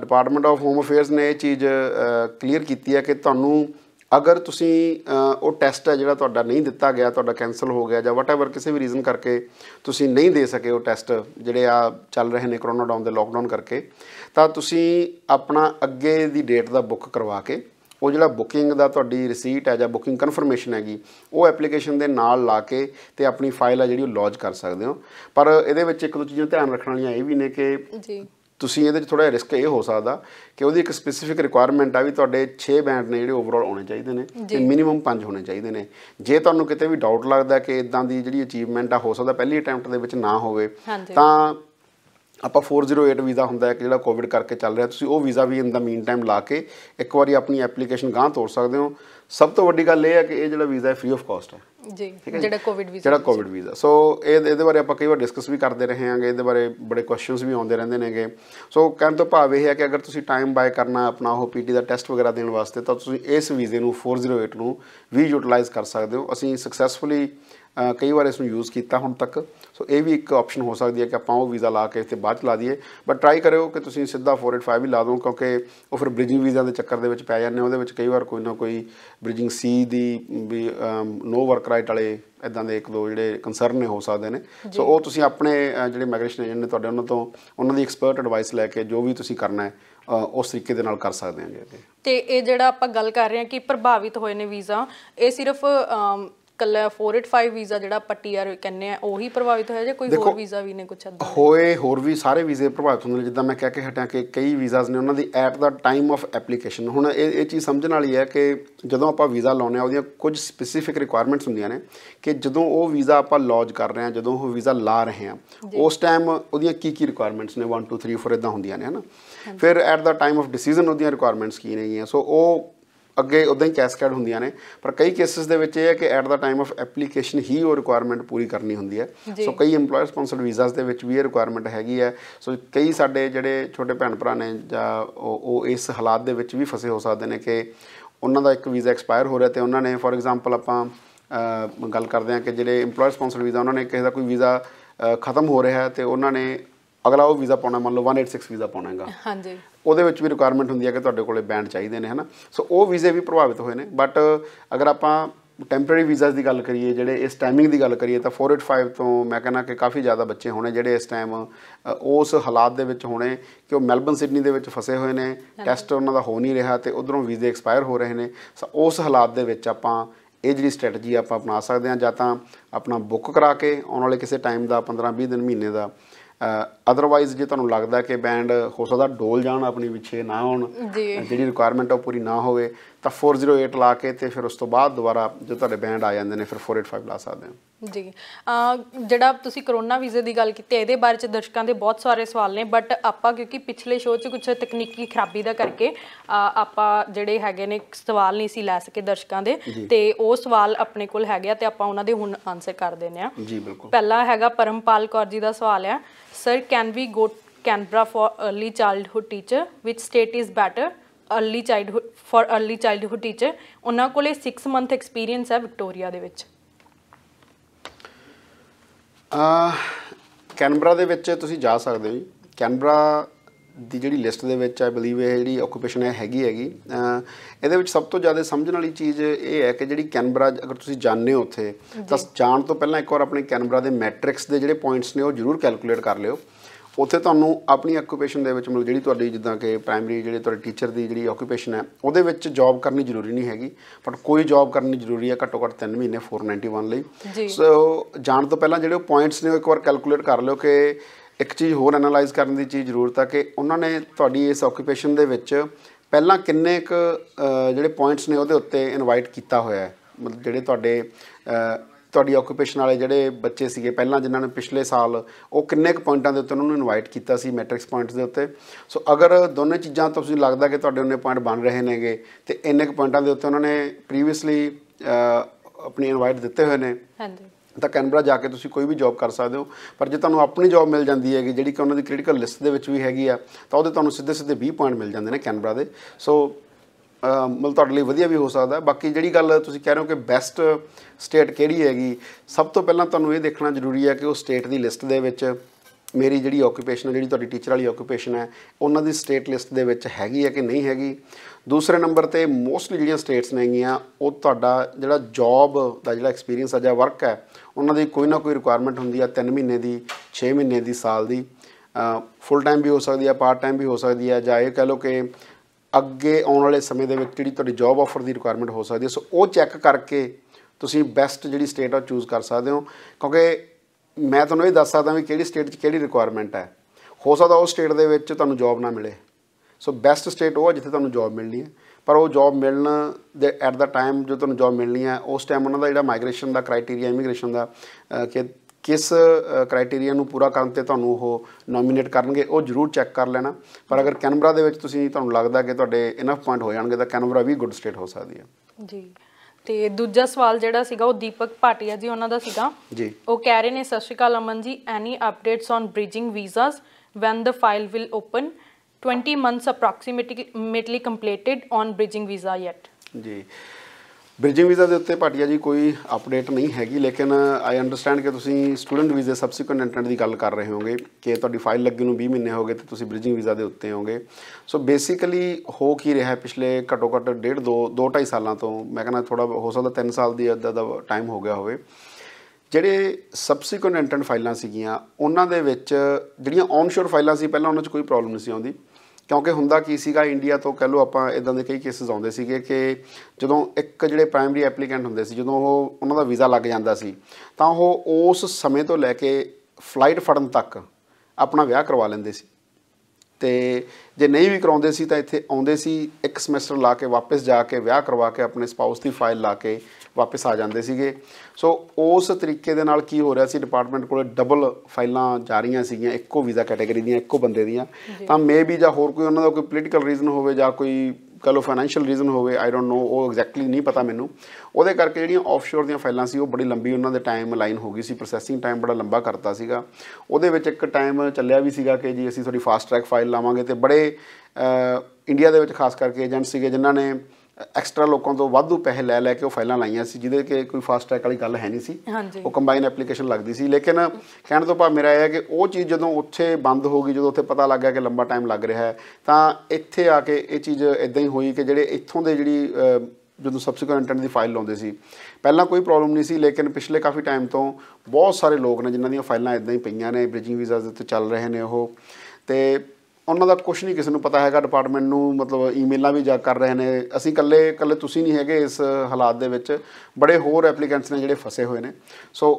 ਡਿਪਾਰਟਮੈਂਟ ਆਫ ਹੋਮ ਅਫੇਅਰਸ ਨੇ ਇਹ ਚੀਜ਼ ਕਲੀਅਰ ਕੀਤੀ ਹੈ ਕਿ ਤੁਹਾਨੂੰ ਅਗਰ ਤੁਸੀਂ ਉਹ ਟੈਸਟ ਹੈ ਜਿਹੜਾ ਤੁਹਾਡਾ ਨਹੀਂ ਦਿੱਤਾ ਗਿਆ ਤੁਹਾਡਾ ਕੈਨਸਲ ਹੋ ਗਿਆ ਜਾਂ ਵਟਐਵਰ ਕਿਸੇ ਵੀ ਰੀਜ਼ਨ ਕਰਕੇ ਤੁਸੀਂ ਨਹੀਂ ਦੇ ਸਕੇ ਉਹ ਟੈਸਟ ਜਿਹੜੇ ਆ ਚੱਲ ਰਹੇ ਨੇ ਕਰੋਨਾ ਡਾਊਨ ਦੇ ਲੋਕਡਾਊਨ ਕਰਕੇ ਤਾਂ ਤੁਸੀਂ ਆਪਣਾ ਅੱਗੇ ਦੀ ਡੇਟ ਦਾ ਬੁੱਕ ਕਰਵਾ ਕੇ ਉਹ ਜਿਹੜਾ ਬੁਕਿੰਗ ਦਾ ਤੁਹਾਡੀ ਰਿਸੀਟ ਹੈ ਜਾਂ ਬੁਕਿੰਗ ਕਨਫਰਮੇਸ਼ਨ ਹੈਗੀ ਉਹ ਐਪਲੀਕੇਸ਼ਨ ਦੇ ਨਾਲ ਲਾ ਕੇ ਤੇ ਆਪਣੀ ਫਾਈਲ ਆ ਜਿਹੜੀ ਉਹ ਲੌਜ ਕਰ ਸਕਦੇ ਹੋ ਪਰ ਇਹਦੇ ਵਿੱਚ ਇੱਕ ਦੋ ਚੀਜ਼ਾਂ ਧਿਆਨ ਰੱਖਣ ਵਾਲੀਆਂ ਇਹ ਵੀ ਨੇ ਕਿ ਤੁਸੀਂ ਇਹਦੇ 'ਚ ਥੋੜਾ ਰਿਸਕ ਇਹ ਹੋ ਸਕਦਾ ਕਿ ਉਹਦੀ ਇੱਕ ਸਪੈਸੀਫਿਕ ਰਿਕੁਆਇਰਮੈਂਟ ਆ ਵੀ ਤੁਹਾਡੇ 6 ਬੈਂਡ ਨੇ ਜਿਹੜੇ ਓਵਰਆਲ ਆਉਣੇ ਚਾਹੀਦੇ ਨੇ ਤੇ ਮਿਨੀਮਮ 5 ਹੋਣੇ ਚਾਹੀਦੇ ਨੇ ਜੇ ਤੁਹਾਨੂੰ ਕਿਤੇ ਵੀ ਡਾਊਟ ਲੱਗਦਾ ਕਿ ਇਦਾਂ ਦੀ ਜਿਹੜੀ ਅਚੀਵਮੈਂਟ ਆ ਹੋ ਸਕਦਾ ਪਹਿਲੀ ਅਟੈਂਪਟ ਦੇ ਵਿੱਚ ਨਾ ਹੋਵੇ ਤਾਂ ਆਪਾਂ 408 ਵੀਜ਼ਾ ਹੁੰਦਾ ਹੈ ਕਿ ਜਿਹੜਾ ਕੋਵਿਡ ਕਰਕੇ ਚੱਲ ਰਿਹਾ ਤੁਸੀਂ ਉਹ ਵੀਜ਼ਾ ਵੀ ਇਨ ਦਾ ਮੀਨ ਟਾਈਮ ਲਾ ਕੇ ਇੱਕ ਵਾਰੀ ਆਪਣੀ ਐਪਲੀਕੇਸ਼ਨ ਗਾਂ ਤੋੜ ਸਕਦੇ ਹੋ ਸਭ ਤੋਂ ਵੱਡੀ ਗੱਲ ਇਹ ਹੈ ਕਿ ਇਹ ਜਿਹੜਾ ਵੀਜ਼ਾ ਹੈ ਫ੍ਰੀ ਆਫ ਕਾਸਟ ਹੈ ਜੀ ਜਿਹੜਾ ਕੋਵਿਡ ਵੀਜ਼ਾ ਜਿਹੜਾ ਕੋਵਿਡ ਵੀਜ਼ਾ ਸੋ ਇਹ ਇਹਦੇ ਬਾਰੇ ਆਪਾਂ ਕਈ ਵਾਰ ਡਿਸਕਸ ਵੀ ਕਰਦੇ ਰਹੇ ਹਾਂਗੇ ਇਹਦੇ ਬਾਰੇ ਬੜੇ ਕੁਐਸਚਨਸ ਵੀ ਆਉਂਦੇ ਰਹਿੰਦੇ ਨੇਗੇ ਸੋ ਕਹਿਣ ਤੋਂ ਭਾਵ ਇਹ ਹੈ ਕਿ ਅਗਰ ਤੁਸੀਂ ਟਾਈਮ ਬਾਏ ਕਰਨਾ ਆਪਣਾ ਉਹ ਪੀਟੀ ਦਾ ਟੈਸਟ ਵਗੈਰਾ ਦੇਣ ਵਾਸਤੇ ਤਾਂ ਤੁਸੀਂ ਇਸ ਵੀਜ਼ੇ ਨੂੰ 408 ਨੂੰ ਵੀ ਯੂਟਿਲਾਈਜ਼ ਕਰ ਸਕਦੇ ਹੋ ਅਸੀਂ ਸਕਸੈਸਫੁਲੀ ਕਈ ਵਾਰ ਇਸ ਨੂੰ ਯੂਜ਼ ਕੀਤਾ ਹੁਣ ਤੱਕ ਸੋ ਇਹ ਵੀ ਇੱਕ ਆਪਸ਼ਨ ਹੋ ਸਕਦੀ ਹੈ ਕਿ ਆਪਾਂ ਉਹ ਵੀਜ਼ਾ ਲਾ ਕੇ ਇੱਥੇ ਬਾਅਦ ਚ ਲਾ ਦਈਏ ਬਟ ਟਰਾਈ ਕਰਿਓ ਕਿ ਤੁਸੀਂ ਸਿੱਧਾ 485 ਹੀ ਲਾ ਦਿਓ ਕਿਉਂਕਿ ਉਹ ਫਿਰ ਬ੍ਰਿਜਿੰਗ ਵੀਜ਼ਾ ਦੇ ਚੱਕਰ ਦੇ ਵਿੱਚ ਪੈ ਜਾਂਦੇ ਉਹਦੇ ਵਿੱਚ ਕਈ ਵਾਰ ਕੋਈ ਨਾ ਕੋਈ ਬ੍ਰਿਜਿੰਗ ਸੀ ਦੀ ਵੀ ਨੋ ਵਰਕ ਰਾਈਟ ਵਾਲੇ ਇਦਾਂ ਦੇ ਇੱਕ ਦੋ ਜਿਹੜੇ ਕੰਸਰਨ ਨੇ ਹੋ ਸਕਦੇ ਨੇ ਸੋ ਉਹ ਤੁਸੀਂ ਆਪਣੇ ਜਿਹੜੇ ਮਾਈਗ੍ਰੇਸ਼ਨ ਏਜੰਟ ਨੇ ਤੁਹਾਡੇ ਉਹਨਾਂ ਤੋਂ ਉਹਨਾਂ ਦੀ ਐਕਸਪਰਟ ਐਡਵਾਈਸ ਲੈ ਕੇ ਜੋ ਵੀ ਤੁਸੀਂ ਕਰਨਾ ਹੈ ਉਸ ਤਰੀਕੇ ਦੇ ਨਾਲ ਕਰ ਸਕਦੇ ਹਾਂ ਜੀ ਤੇ ਇਹ ਜਿਹੜਾ ਆਪਾਂ ਗੱਲ ਕਰ ਰਹੇ ਹਾਂ ਕਿ ਪ੍ਰਭਾਵਿਤ ਹੋਏ ਨੇ ਵੀਜ਼ਾ ਇਹ ਸਿਰਫ ਕੱਲਾ 485 ਵੀਜ਼ਾ ਜਿਹੜਾ ਆਪਾਂ ਟੀਆਰ ਕਹਿੰਨੇ ਆ ਉਹੀ ਪ੍ਰਭਾਵਿਤ ਹੋਇਆ ਜਾਂ ਕੋਈ ਹੋਰ ਵੀਜ਼ਾ ਵੀ ਨੇ ਕੁਝ ਅੱਧਾ ਹੋਏ ਹੋਰ ਵੀ ਸਾਰੇ ਵੀਜ਼ੇ ਪ੍ਰਭਾਵਿਤ ਹੁੰਦੇ ਨੇ ਜਿੱਦਾਂ ਮੈਂ ਕਹਿ ਕੇ ਹਟਾਂ ਕਿ ਕਈ ਵੀਜ਼ਾਸ ਨੇ ਉਹਨਾਂ ਦੀ at the time of application ਹੁਣ ਇਹ ਇਹ ਚੀਜ਼ ਸਮਝਣ ਵਾਲੀ ਹੈ ਕਿ ਜਦੋਂ ਆਪਾਂ ਵੀਜ਼ਾ ਲਾਉਨੇ ਆ ਉਹਦੀਆਂ ਕੁਝ ਸਪੈਸੀਫਿਕ ਰਿਕੁਆਇਰਮੈਂਟਸ ਹੁੰਦੀਆਂ ਨੇ ਕਿ ਜਦੋਂ ਉਹ ਵੀਜ਼ਾ ਆਪਾਂ ਲੌਂਚ ਕਰ ਰਹੇ ਆ ਜਦੋਂ ਉਹ ਵੀਜ਼ਾ ਲਾ ਰਹੇ ਆ ਉਸ ਟਾਈਮ ਉਹਦੀਆਂ ਕੀ ਕੀ ਰਿਕੁਆਇਰਮੈਂਟਸ ਨੇ 1 2 3 4 ਇਦਾਂ ਹੁੰਦੀਆਂ ਨੇ ਹਨਾ ਫਿਰ at the time of decision ਉਹਦੀਆਂ ਰਿਕੁਆਇਰਮੈਂਟਸ ਕੀ ਨੇਗੀਆਂ ਸੋ ਉਹ ਅੱਗੇ ਉਦਾਂ ਹੀ ਕੈਸਕੇਡ ਹੁੰਦੀਆਂ ਨੇ ਪਰ ਕਈ ਕੇਸਿਸ ਦੇ ਵਿੱਚ ਇਹ ਹੈ ਕਿ at the time of application ਹੀ ਉਹ ਰਿਕੁਆਇਰਮੈਂਟ ਪੂਰੀ ਕਰਨੀ ਹੁੰਦੀ ਹੈ ਸੋ ਕਈ ਏਮਪਲੋਇਰ ਸਪਾਂਸਰਡ ਵੀਜ਼ਾਸ ਦੇ ਵਿੱਚ ਵੀ ਇਹ ਰਿਕੁਆਇਰਮੈਂਟ ਹੈਗੀ ਹੈ ਸੋ ਕਈ ਸਾਡੇ ਜਿਹੜੇ ਛੋਟੇ ਭੈਣ ਭਰਾ ਨੇ ਜਾਂ ਉਹ ਇਸ ਹਾਲਾਤ ਦੇ ਵਿੱਚ ਵੀ ਫਸੇ ਹੋ ਸਕਦੇ ਨੇ ਕਿ ਉਹਨਾਂ ਦਾ ਇੱਕ ਵੀਜ਼ਾ ਐਕਸਪਾਇਰ ਹੋ ਰਿਹਾ ਤੇ ਉਹਨਾਂ ਨੇ ਫੋਰ ਐਗਜ਼ਾਮਪਲ ਆਪਾਂ ਗੱਲ ਕਰਦੇ ਹਾਂ ਕਿ ਜਿਹੜੇ ਏਮਪਲੋਇਰ ਸਪਾਂਸਰਡ ਵੀਜ਼ਾ ਉਹਨਾਂ ਨੇ ਕਿਸੇ ਦਾ ਕੋਈ ਵੀਜ਼ਾ ਖਤਮ ਹੋ ਰਿਹਾ ਤੇ ਉਹਨਾਂ ਨੇ ਅਗਲਾ ਉਹ ਵੀਜ਼ਾ ਪਾਉਣਾ ਮੰਨ ਲਓ 186 ਵੀਜ਼ਾ ਪਾਉਣਾ ਹੈਗਾ ਹਾਂਜੀ ਉਹਦੇ ਵਿੱਚ ਵੀ ਰਿਕੁਆਇਰਮੈਂਟ ਹੁੰਦੀ ਹੈ ਕਿ ਤੁਹਾਡੇ ਕੋਲੇ ਬੈਂਡ ਚਾਹੀਦੇ ਨੇ ਹਨਾ ਸੋ ਉਹ ਵੀਜ਼ੇ ਵੀ ਪ੍ਰਭਾਵਿਤ ਹੋਏ ਨੇ ਬਟ ਅਗਰ ਆਪਾਂ ਟੈਂਪਰੇਰੀ ਵੀਜ਼ਾਸ ਦੀ ਗੱਲ ਕਰੀਏ ਜਿਹੜੇ ਇਸ ਟਾਈਮਿੰਗ ਦੀ ਗੱਲ ਕਰੀਏ ਤਾਂ 485 ਤੋਂ ਮੈਂ ਕਹਿੰਦਾ ਕਿ ਕਾਫੀ ਜ਼ਿਆਦਾ ਬੱਚੇ ਹੋਣੇ ਜਿਹੜੇ ਇਸ ਟਾਈਮ ਉਸ ਹਾਲਾਤ ਦੇ ਵਿੱਚ ਹੋਣੇ ਕਿ ਉਹ ਮੈਲਬਨ ਸਿਡਨੀ ਦੇ ਵਿੱਚ ਫਸੇ ਹੋਏ ਨੇ ਟੈਸਟ ਉਹਨਾਂ ਦਾ ਹੋ ਨਹੀਂ ਰਿਹਾ ਤੇ ਉਧਰੋਂ ਵੀਜ਼ੇ ਐਕਸਪਾਇਰ ਹੋ ਰਹੇ ਨੇ ਸੋ ਉਸ ਹਾਲਾਤ ਦੇ ਵਿੱਚ ਆਪਾਂ ਇਹ ਜਿਹੜੀ ਸਟ੍ਰੈਟਜੀ ਆਪਾਂ ਅਪਣਾ ਸਕਦੇ ਹਾਂ ਜਾਂ ਤਾਂ ਆਪਣਾ ਬੁੱਕ ਕਰਾ ਕੇ ਆਉਣ ਵਾਲੇ ਕਿਸੇ ਟਾਈਮ ਦਾ 15 20 ਦਿਨ ਮਹੀਨੇ ਦਾ ਅਦਰਵਾਈਜ਼ ਜੇ ਤੁਹਾਨੂੰ ਲੱਗਦਾ ਕਿ ਬੈਂਡ ਹੋ ਸਕਦਾ ਡੋਲ ਜਾਣ ਆਪਣੀ ਵਿਛੇ ਨਾ ਹੋਣ ਜਿਹੜੀ ਰਿਕੁਆਇਰਮੈਂਟ ਆ ਪੂਰੀ ਨਾ ਹੋਵੇ ਤਾਂ 408 ਲਾ ਕੇ ਤੇ ਫਿਰ ਉਸ ਤੋਂ ਬਾਅਦ ਦੁਬਾਰਾ ਜੇ ਤੁਹਾਡੇ ਬੈਂਡ ਆ ਜਾਂਦੇ ਨੇ ਫਿਰ 485 ਲਾ ਸਕਦੇ ਹਾਂ ਜੀ ਜਿਹੜਾ ਤੁਸੀਂ ਕਰੋਨਾ ਵੀਜ਼ੇ ਦੀ ਗੱਲ ਕੀਤੀ ਇਹਦੇ ਬਾਰੇ ਚ ਦਰਸ਼ਕਾਂ ਦੇ ਬਹੁਤ ਸਾਰੇ ਸਵਾਲ ਨੇ ਬਟ ਆਪਾਂ ਕਿਉਂਕਿ ਪਿਛਲੇ ਸ਼ੋਅ 'ਚ ਕੁਝ ਤਕਨੀਕੀ ਖਰਾਬੀ ਦਾ ਕਰਕੇ ਆਪਾਂ ਜਿਹੜੇ ਹੈਗੇ ਨੇ ਸਵਾਲ ਨਹੀਂ ਸੀ ਲੈ ਸਕੇ ਦਰਸ਼ਕਾਂ ਦੇ ਤੇ ਉਹ ਸਵਾਲ ਆਪਣੇ ਕੋਲ ਹੈਗੇ ਆ ਤੇ ਆਪਾਂ ਉਹਨਾਂ ਦੇ ਹੁਣ ਆਨਸਰ ਕਰ ਦਿੰਨੇ ਆ ਜੀ ਬਿਲਕੁਲ ਪਹਿਲਾ ਹੈਗਾ ਪਰਮਪਾਲ ਕੌਰ ਜੀ ਦਾ ਸਵਾਲ ਆ sir can we go Canberra for early childhood teacher which state is better early childhood for early childhood teacher ਉਹਨਾਂ ਕੋਲੇ 6 ਮੰਥ ਐਕਸਪੀਰੀਅੰਸ ਹੈ ਵਿਕਟੋਰੀਆ ਦੇ ਵਿੱਚ ਆ ਕੈਨਬਰਾ ਦੇ ਵਿੱਚ ਤੁਸੀਂ ਜਾ ਸਕਦੇ ਹੋ ਕੈਨਬਰਾ ਦੀ ਜਿਹੜੀ ਲਿਸਟ ਦੇ ਵਿੱਚ ਆਈ ਬਲੀਵ ਇਹ ਜਿਹੜੀ ਓਕੂਪੇਸ਼ਨ ਹੈ ਹੈਗੀ ਹੈਗੀ ਇਹਦੇ ਵਿੱਚ ਸਭ ਤੋਂ ਜ਼ਿਆਦਾ ਸਮਝਣ ਵਾਲੀ ਚੀਜ਼ ਇਹ ਹੈ ਕਿ ਜਿਹੜੀ ਕੈਨਬਰਾ ਅਗਰ ਤੁਸੀਂ ਜਾਣਦੇ ਹੋ ਉੱਥੇ ਤਾਂ ਜਾਣ ਤੋਂ ਪਹਿਲਾਂ ਇੱਕ ਵਾਰ ਆਪਣੇ ਕੈਨਬਰਾ ਦੇ ਮੈਟ੍ਰਿਕਸ ਦੇ ਜਿਹੜੇ ਪੁਆਇੰਟਸ ਨੇ ਉਹ ਜ਼ਰੂਰ ਕੈਲਕੂਲੇਟ ਕਰ ਲਿਓ ਉੱਥੇ ਤੁਹਾਨੂੰ ਆਪਣੀ ਆਕੂਪੇਸ਼ਨ ਦੇ ਵਿੱਚ ਮਤਲਬ ਜਿਹੜੀ ਤੁਹਾਡੀ ਜਿੱਦਾਂ ਕਿ ਪ੍ਰਾਇਮਰੀ ਜਿਹੜੇ ਤੁਹਾਡੇ ਟੀਚਰ ਦੀ ਜਿਹੜੀ ਆਕੂਪੇਸ਼ਨ ਹੈ ਉਹਦੇ ਵਿੱਚ ਜੌਬ ਕਰਨੀ ਜ਼ਰੂਰੀ ਨਹੀਂ ਹੈਗੀ ਬਟ ਕੋਈ ਜੌਬ ਕਰਨੀ ਜ਼ਰੂਰੀ ਹੈ ਘੱਟੋ ਘੱਟ 3 ਮਹੀਨੇ 491 ਲਈ ਸੋ ਜਾਣ ਤੋਂ ਪਹਿਲਾਂ ਜਿਹੜੇ ਉਹ ਪੁਆਇੰਟਸ ਨੇ ਉਹ ਇੱਕ ਵਾਰ ਕੈਲਕੂਲੇਟ ਕਰ ਲਿਓ ਕਿ ਇੱਕ ਚੀਜ਼ ਹੋਰ ਐਨਾਲਾਈਜ਼ ਕਰਨ ਦੀ ਚੀਜ਼ ਜ਼ਰੂਰਤ ਹੈ ਕਿ ਉਹਨਾਂ ਨੇ ਤੁਹਾਡੀ ਇਸ ਆਕੂਪੇਸ਼ਨ ਦੇ ਵਿੱਚ ਪਹਿਲਾਂ ਕਿੰਨੇ ਇੱਕ ਜਿਹੜੇ ਪੁਆਇੰਟਸ ਨੇ ਉਹਦੇ ਉੱਤੇ ਇਨਵਾਈਟ ਕੀਤਾ ਹੋਇਆ ਹੈ ਮਤਲਬ ਜਿਹੜੇ ਤੁਹਾਡੇ ਤੁਹਾਡੀ ਆਕੂਪੇਸ਼ਨ ਵਾਲੇ ਜਿਹੜੇ ਬੱਚੇ ਸੀਗੇ ਪਹਿਲਾਂ ਜਿਨ੍ਹਾਂ ਨੇ ਪਿਛਲੇ ਸਾਲ ਉਹ ਕਿੰਨੇ ਕੁ ਪੁਆਇੰਟਾਂ ਦੇ ਉੱਤੇ ਉਹਨਾਂ ਨੂੰ ਇਨਵਾਈਟ ਕੀਤਾ ਸੀ ਮੈਟ੍ਰਿਕਸ ਪੁਆਇੰਟਸ ਦੇ ਉੱਤੇ ਸੋ ਅਗਰ ਦੋਨੇ ਚੀਜ਼ਾਂ ਤੁਸੀਂ ਲੱਗਦਾ ਕਿ ਤੁਹਾਡੇ ਉਹਨੇ ਪੁਆਇੰਟ ਬਣ ਰਹੇ ਨੇਗੇ ਤੇ ਇੰਨੇ ਕੁ ਪੁਆਇੰਟਾਂ ਦੇ ਉੱਤੇ ਉਹਨਾਂ ਨੇ ਪ੍ਰੀਵੀਅਸਲੀ ਆਪਣੀ ਇਨਵਾਈਟ ਦਿੱਤੇ ਹੋਏ ਨੇ ਹਾਂਜੀ ਤਾਂ ਕੈਨਬਰਾ ਜਾ ਕੇ ਤੁਸੀਂ ਕੋਈ ਵੀ ਜੌਬ ਕਰ ਸਕਦੇ ਹੋ ਪਰ ਜੇ ਤੁਹਾਨੂੰ ਆਪਣੀ ਜੌਬ ਮਿਲ ਜਾਂਦੀ ਹੈਗੀ ਜਿਹੜੀ ਕਿ ਉਹਨਾਂ ਦੀ ਕ੍ਰਿਟੀਕਲ ਲਿਸਟ ਦੇ ਵਿੱਚ ਵੀ ਹੈਗੀ ਆ ਤਾਂ ਉਹਦੇ ਤੁਹਾਨੂੰ ਸਿੱਧੇ ਸਿੱਧੇ 20 ਪੁਆਇੰਟ ਮਿਲ ਜਾਂਦੇ ਨੇ ਕੈਨਬਰਾ ਦੇ ਸੋ ਮਤਲਬ ਤੁਹਾਡੇ ਲਈ ਵਧੀਆ ਵੀ ਹੋ ਸਕਦਾ ਬਾਕੀ ਜਿਹੜੀ ਗੱਲ ਤੁਸੀਂ ਕਹਿ ਰਹੇ ਹੋ ਕਿ ਬੈਸਟ ਸਟੇਟ ਕਿਹੜੀ ਹੈਗੀ ਸਭ ਤੋਂ ਪਹਿਲਾਂ ਤੁਹਾਨੂੰ ਇਹ ਦੇਖਣਾ ਜ਼ਰੂਰੀ ਹੈ ਕਿ ਉਹ ਸਟੇਟ ਦੀ ਲਿਸਟ ਦੇ ਵਿੱਚ ਮੇਰੀ ਜਿਹੜੀ ਆਕੂਪੇਸ਼ਨ ਹੈ ਜਿਹੜੀ ਤੁਹਾਡੀ ਟੀਚਰ ਵਾਲੀ ਆਕੂਪੇਸ਼ਨ ਹੈ ਉਹਨਾਂ ਦੀ ਸਟੇਟ ਲਿਸਟ ਦੇ ਵਿੱਚ ਹੈਗੀ ਹੈ ਕਿ ਨਹੀਂ ਹੈਗੀ ਦੂਸਰੇ ਨੰਬਰ ਤੇ ਮੋਸਟਲੀ ਜਿਹੜੀਆਂ ਸਟੇਟਸ ਨੇਗੀਆਂ ਉਹ ਤੁਹਾਡਾ ਜਿਹੜਾ ਜੌਬ ਦਾ ਜਿਹੜਾ ਐਕਸਪੀਰੀਅੰਸ ਆ ਜਾਂ ਵਰਕ ਹੈ ਉਹਨਾਂ ਦੀ ਕੋਈ ਨਾ ਕੋਈ ਰਿਕੁਆਇਰਮੈਂਟ ਹੁੰਦੀ ਆ 3 ਮਹੀਨੇ ਦੀ 6 ਮਹੀਨੇ ਦੀ ਸਾਲ ਦੀ ਫੁੱਲ ਟਾਈਮ ਵੀ ਹੋ ਸਕਦੀ ਆ ਪਾਰਟ ਟਾਈਮ ਵੀ ਹੋ ਸਕਦੀ ਆ ਜਾਂ ਇਹ ਕਹ ਲਓ ਕਿ ਅੱਗੇ ਆਉਣ ਵਾਲੇ ਸਮੇਂ ਦੇ ਵਿੱਚ ਜਿਹੜੀ ਤੁਹਾਡੀ ਜੌਬ ਆਫਰ ਦੀ ਰਿਕੁਆਇਰਮੈਂਟ ਹੋ ਸਕਦੀ ਹੈ ਸੋ ਉਹ ਚੈੱਕ ਕਰਕੇ ਤੁਸੀਂ ਬੈਸਟ ਜਿਹੜੀ ਸਟੇਟ ਆ ਚੂਜ਼ ਕਰ ਸਕਦੇ ਹੋ ਕਿਉਂਕਿ ਮੈਂ ਤੁਹਾਨੂੰ ਇਹ ਦੱਸ ਸਕਦਾ ਵੀ ਕਿਹੜੀ ਸਟੇਟ 'ਚ ਕਿਹੜੀ ਰਿਕੁਆਇਰਮੈਂਟ ਹੈ ਹੋ ਸਕਦਾ ਉਹ ਸਟੇਟ ਦੇ ਵਿੱਚ ਤੁਹਾਨੂੰ ਜੌਬ ਨਾ ਮਿਲੇ ਸੋ ਬੈਸਟ ਸਟੇਟ ਉਹ ਹੈ ਜਿੱਥੇ ਤੁਹਾਨੂੰ ਜੌਬ ਮਿਲਣੀ ਹੈ ਪਰ ਉਹ ਜੌਬ ਮਿਲਣ ਦੇ ਐਟ ਦਾ ਟਾਈਮ ਜੋ ਤੁਹਾਨੂੰ ਜੌਬ ਮਿਲਣੀ ਹੈ ਉਸ ਟਾਈਮ ਉਹਨਾਂ ਦਾ ਜਿਹੜਾ ਮਾਈਗ੍ਰੇਸ਼ਨ ਦਾ ਕ੍ਰਾਈਟੇਰੀਆ ਇਮੀਗ੍ਰੇਸ਼ਨ ਦਾ ਕਿ ਕਿਸ ਕ੍ਰਾਈਟੇਰੀਆ ਨੂੰ ਪੂਰਾ ਕਰਨ ਤੇ ਤੁਹਾਨੂੰ ਉਹ ਨੋਮੀਨੇਟ ਕਰਨਗੇ ਉਹ ਜ਼ਰੂਰ ਚੈੱਕ ਕਰ ਲੈਣਾ ਪਰ ਅਗਰ ਕੈਨਬਰਾ ਦੇ ਵਿੱਚ ਤੁਸੀਂ ਤੁਹਾਨੂੰ ਲੱਗਦਾ ਕਿ ਤੁਹਾਡੇ ਇਨਫ ਪੁਆਇੰਟ ਹੋ ਜਾਣਗੇ ਤਾਂ ਕੈਨਬਰਾ ਵੀ ਗੁੱਡ ਸਟੇਟ ਹੋ ਸਕਦੀ ਹੈ ਜੀ ਤੇ ਦੂਜਾ ਸਵਾਲ ਜਿਹੜਾ ਸੀਗਾ ਉਹ ਦੀਪਕ ਪਾਟਿਆ ਜੀ ਉਹਨਾਂ ਦਾ ਸੀਗਾ ਜੀ ਉਹ ਕਹਿ ਰਹੇ ਨੇ ਸਤਿ ਸ਼੍ਰੀ Akal Aman ji any updates on bridging visas when the file will open 20 months approximately completed on bridging visa yet ਜੀ ਬ੍ਰਿਜਿੰਗ ਵੀਜ਼ਾ ਦੇ ਉੱਤੇ ਪਾਟਿਆ ਜੀ ਕੋਈ ਅਪਡੇਟ ਨਹੀਂ ਹੈਗੀ ਲੇਕਿਨ ਆਈ ਅੰਡਰਸਟੈਂਡ ਕਿ ਤੁਸੀਂ ਸਟੂਡੈਂਟ ਵੀਜ਼ੇ ਸਬਸੀਕੁਐਂਟ ਐਂਟਰੈਂਟ ਦੀ ਗੱਲ ਕਰ ਰਹੇ ਹੋਗੇ ਕਿ ਤੁਹਾਡੀ ਫਾਈਲ ਲੱਗੀ ਨੂੰ 20 ਮਹੀਨੇ ਹੋ ਗਏ ਤੇ ਤੁਸੀਂ ਬ੍ਰਿਜਿੰਗ ਵੀਜ਼ਾ ਦੇ ਉੱਤੇ ਹੋਗੇ ਸੋ ਬੇਸਿਕਲੀ ਹੋ ਕੀ ਰਿਹਾ ਪਿਛਲੇ ਘੱਟੋ ਘੱਟ ਡੇਢ ਦੋ 2.5 ਸਾਲਾਂ ਤੋਂ ਮੈਂ ਕਹਿੰਦਾ ਥੋੜਾ ਹੋ ਸਕਦਾ 3 ਸਾਲ ਦੀ ਅੱਧਾ ਦਾ ਟਾਈਮ ਹੋ ਗਿਆ ਹੋਵੇ ਜਿਹੜੇ ਸਬਸੀਕੁਐਂਟ ਐਂਟਰੈਂਟ ਫਾਈਲਾਂ ਸੀਗੀਆਂ ਉਹਨਾਂ ਦੇ ਵਿੱਚ ਜਿਹੜੀਆਂ ਆਨਸ਼ੋਰ ਫਾਈਲਾਂ ਸੀ ਪਹਿਲਾਂ ਉਹਨਾਂ 'ਚ ਕੋਈ ਪ੍ਰੋਬਲਮ ਨਹੀਂ ਸੀ ਆਉਂਦੀ ਕਿਉਂਕਿ ਹੁੰਦਾ ਕੀ ਸੀਗਾ ਇੰਡੀਆ ਤੋਂ ਕਹ ਲਓ ਆਪਾਂ ਇਦਾਂ ਦੇ ਕਈ ਕੇਸਸ ਆਉਂਦੇ ਸੀਗੇ ਕਿ ਜਦੋਂ ਇੱਕ ਜਿਹੜੇ ਪ੍ਰਾਇਮਰੀ ਐਪਲੀਕੈਂਟ ਹੁੰਦੇ ਸੀ ਜਦੋਂ ਉਹ ਉਹਨਾਂ ਦਾ ਵੀਜ਼ਾ ਲੱਗ ਜਾਂਦਾ ਸੀ ਤਾਂ ਉਹ ਉਸ ਸਮੇਂ ਤੋਂ ਲੈ ਕੇ ਫਲਾਈਟ ਫੜਨ ਤੱਕ ਆਪਣਾ ਵਿਆਹ ਕਰਵਾ ਲੈਂਦੇ ਸੀ ਤੇ ਜੇ ਨਹੀਂ ਵੀ ਕਰਾਉਂਦੇ ਸੀ ਤਾਂ ਇੱਥੇ ਆਉਂਦੇ ਸੀ ਇੱਕ ਸਮੈਸਟਰ ਲਾ ਕੇ ਵਾਪਸ ਜਾ ਕੇ ਵਿਆਹ ਕਰਵਾ ਕੇ ਆਪਣੇ ਸਪਾਊਸ ਦੀ ਫਾਈਲ ਲਾ ਕੇ ਵਾਪਸ ਆ ਜਾਂਦੇ ਸੀਗੇ ਸੋ ਉਸ ਤਰੀਕੇ ਦੇ ਨਾਲ ਕੀ ਹੋ ਰਿਹਾ ਸੀ ਡਿਪਾਰਟਮੈਂਟ ਕੋਲੇ ਡਬਲ ਫਾਈਲਾਂ ਜਾ ਰਹੀਆਂ ਸੀਗੀਆਂ ਇੱਕੋ ਵੀਜ਼ਾ ਕੈਟਾਗਰੀ ਦੀਆਂ ਇੱਕੋ ਬੰਦੇ ਦੀਆਂ ਤਾਂ ਮੇ ਵੀ ਜਾਂ ਹੋਰ ਕੋਈ ਉਹਨਾਂ ਦਾ ਕੋਈ ਪੋਲੀਟੀਕਲ ਰੀਜ਼ਨ ਹੋਵੇ ਜਾਂ ਕੋਈ ਕਲੋ ਫਾਈਨੈਂਸ਼ੀਅਲ ਰੀਜ਼ਨ ਹੋਵੇ ਆਈ ਡੋਨਟ ਨੋ ਉਹ ਐਗਜ਼ੈਕਟਲੀ ਨਹੀਂ ਪਤਾ ਮੈਨੂੰ ਉਹਦੇ ਕਰਕੇ ਜਿਹੜੀਆਂ ਆਫਸ਼ੋਰ ਦੀਆਂ ਫਾਈਲਾਂ ਸੀ ਉਹ ਬੜੀ ਲੰਬੀ ਉਹਨਾਂ ਦੇ ਟਾਈਮ ਲਾਈਨ ਹੋ ਗਈ ਸੀ ਪ੍ਰੋਸੈਸਿੰਗ ਟਾਈਮ ਬੜਾ ਲੰਬਾ ਕਰਤਾ ਸੀਗਾ ਉਹਦੇ ਵਿੱਚ ਇੱਕ ਟਾਈਮ ਚੱਲਿਆ ਵੀ ਸੀਗਾ ਕਿ ਜੀ ਅਸੀਂ ਤੁਹਾਡੀ ਫਾਸਟ ਟਰੈਕ ਫਾਈਲ ਲਾਵਾਂਗੇ ਤੇ ਬੜੇ ਇੰਡੀਆ ਦੇ ਵਿੱਚ ਖਾਸ ਕਰਕੇ ਏਜੰਟ ਸੀਗੇ ਜਿਨ੍ਹਾਂ ਨੇ ਐਕਸਟਰਾ ਲੋਕਾਂ ਤੋਂ ਵਾਧੂ ਪੈਸੇ ਲੈ ਲੈ ਕੇ ਉਹ ਫਾਈਲਾਂ ਲਾਈਆਂ ਸੀ ਜਿਹਦੇ ਕਿ ਕੋਈ ਫਾਸਟ ਟਰੈਕ ਵਾਲੀ ਗੱਲ ਹੈ ਨਹੀਂ ਸੀ ਉਹ ਕੰਬਾਈਨ ਐਪਲੀਕੇਸ਼ਨ ਲੱਗਦੀ ਸੀ ਲੇਕਿਨ ਕਹਿਣ ਤੋਂ ਭਾਵ ਮੇਰਾ ਇਹ ਹੈ ਕਿ ਉਹ ਚੀਜ਼ ਜਦੋਂ ਉੱਥੇ ਬੰਦ ਹੋ ਗਈ ਜਦੋਂ ਉੱਥੇ ਪਤਾ ਲੱਗ ਗਿਆ ਕਿ ਲੰਬਾ ਟਾਈਮ ਲੱਗ ਰਿਹਾ ਹੈ ਤਾਂ ਇੱਥੇ ਆ ਕੇ ਇਹ ਚੀਜ਼ ਇਦਾਂ ਹੀ ਹੋਈ ਕਿ ਜਿਹੜੇ ਇੱਥੋਂ ਦੇ ਜਿਹੜੀ ਜਦੋਂ ਸਬਸੀਕੁਐਂਟ ਦੀ ਫਾਈਲ ਲਾਉਂਦੇ ਸੀ ਪਹਿਲਾਂ ਕੋਈ ਪ੍ਰੋਬਲਮ ਨਹੀਂ ਸੀ ਲੇਕਿਨ ਪਿਛਲੇ ਕਾਫੀ ਟਾਈਮ ਤੋਂ ਬਹੁਤ ਸਾਰੇ ਲੋਕ ਨੇ ਜਿਨ੍ਹਾਂ ਦੀਆਂ ਫਾਈਲਾਂ ਇਦਾਂ ਹੀ ਪਈਆਂ ਨੇ ਬ੍ਰਿਜਿੰਗ ਵੀਜ਼ਾਸ ਦੇ ਉੱਤੇ ਚੱਲ ਰਹੇ ਨੇ ਉਹ ਤੇ ਉਹਨਾਂ ਦਾ ਕੁਝ ਨਹੀਂ ਕਿਸੇ ਨੂੰ ਪਤਾ ਹੈਗਾ ਡਿਪਾਰਟਮੈਂਟ ਨੂੰ ਮਤਲਬ ਈਮੇਲਾਂ ਵੀ ਜਾ ਕਰ ਰਹੇ ਨੇ ਅਸੀਂ ਇਕੱਲੇ ਇਕੱਲੇ ਤੁਸੀਂ ਨਹੀਂ ਹੈਗੇ ਇਸ ਹਾਲਾਤ ਦੇ ਵਿੱਚ ਬੜੇ ਹੋਰ ਐਪਲੀਕੈਂਟਸ ਨੇ ਜਿਹੜੇ ਫਸੇ ਹੋਏ ਨੇ ਸੋ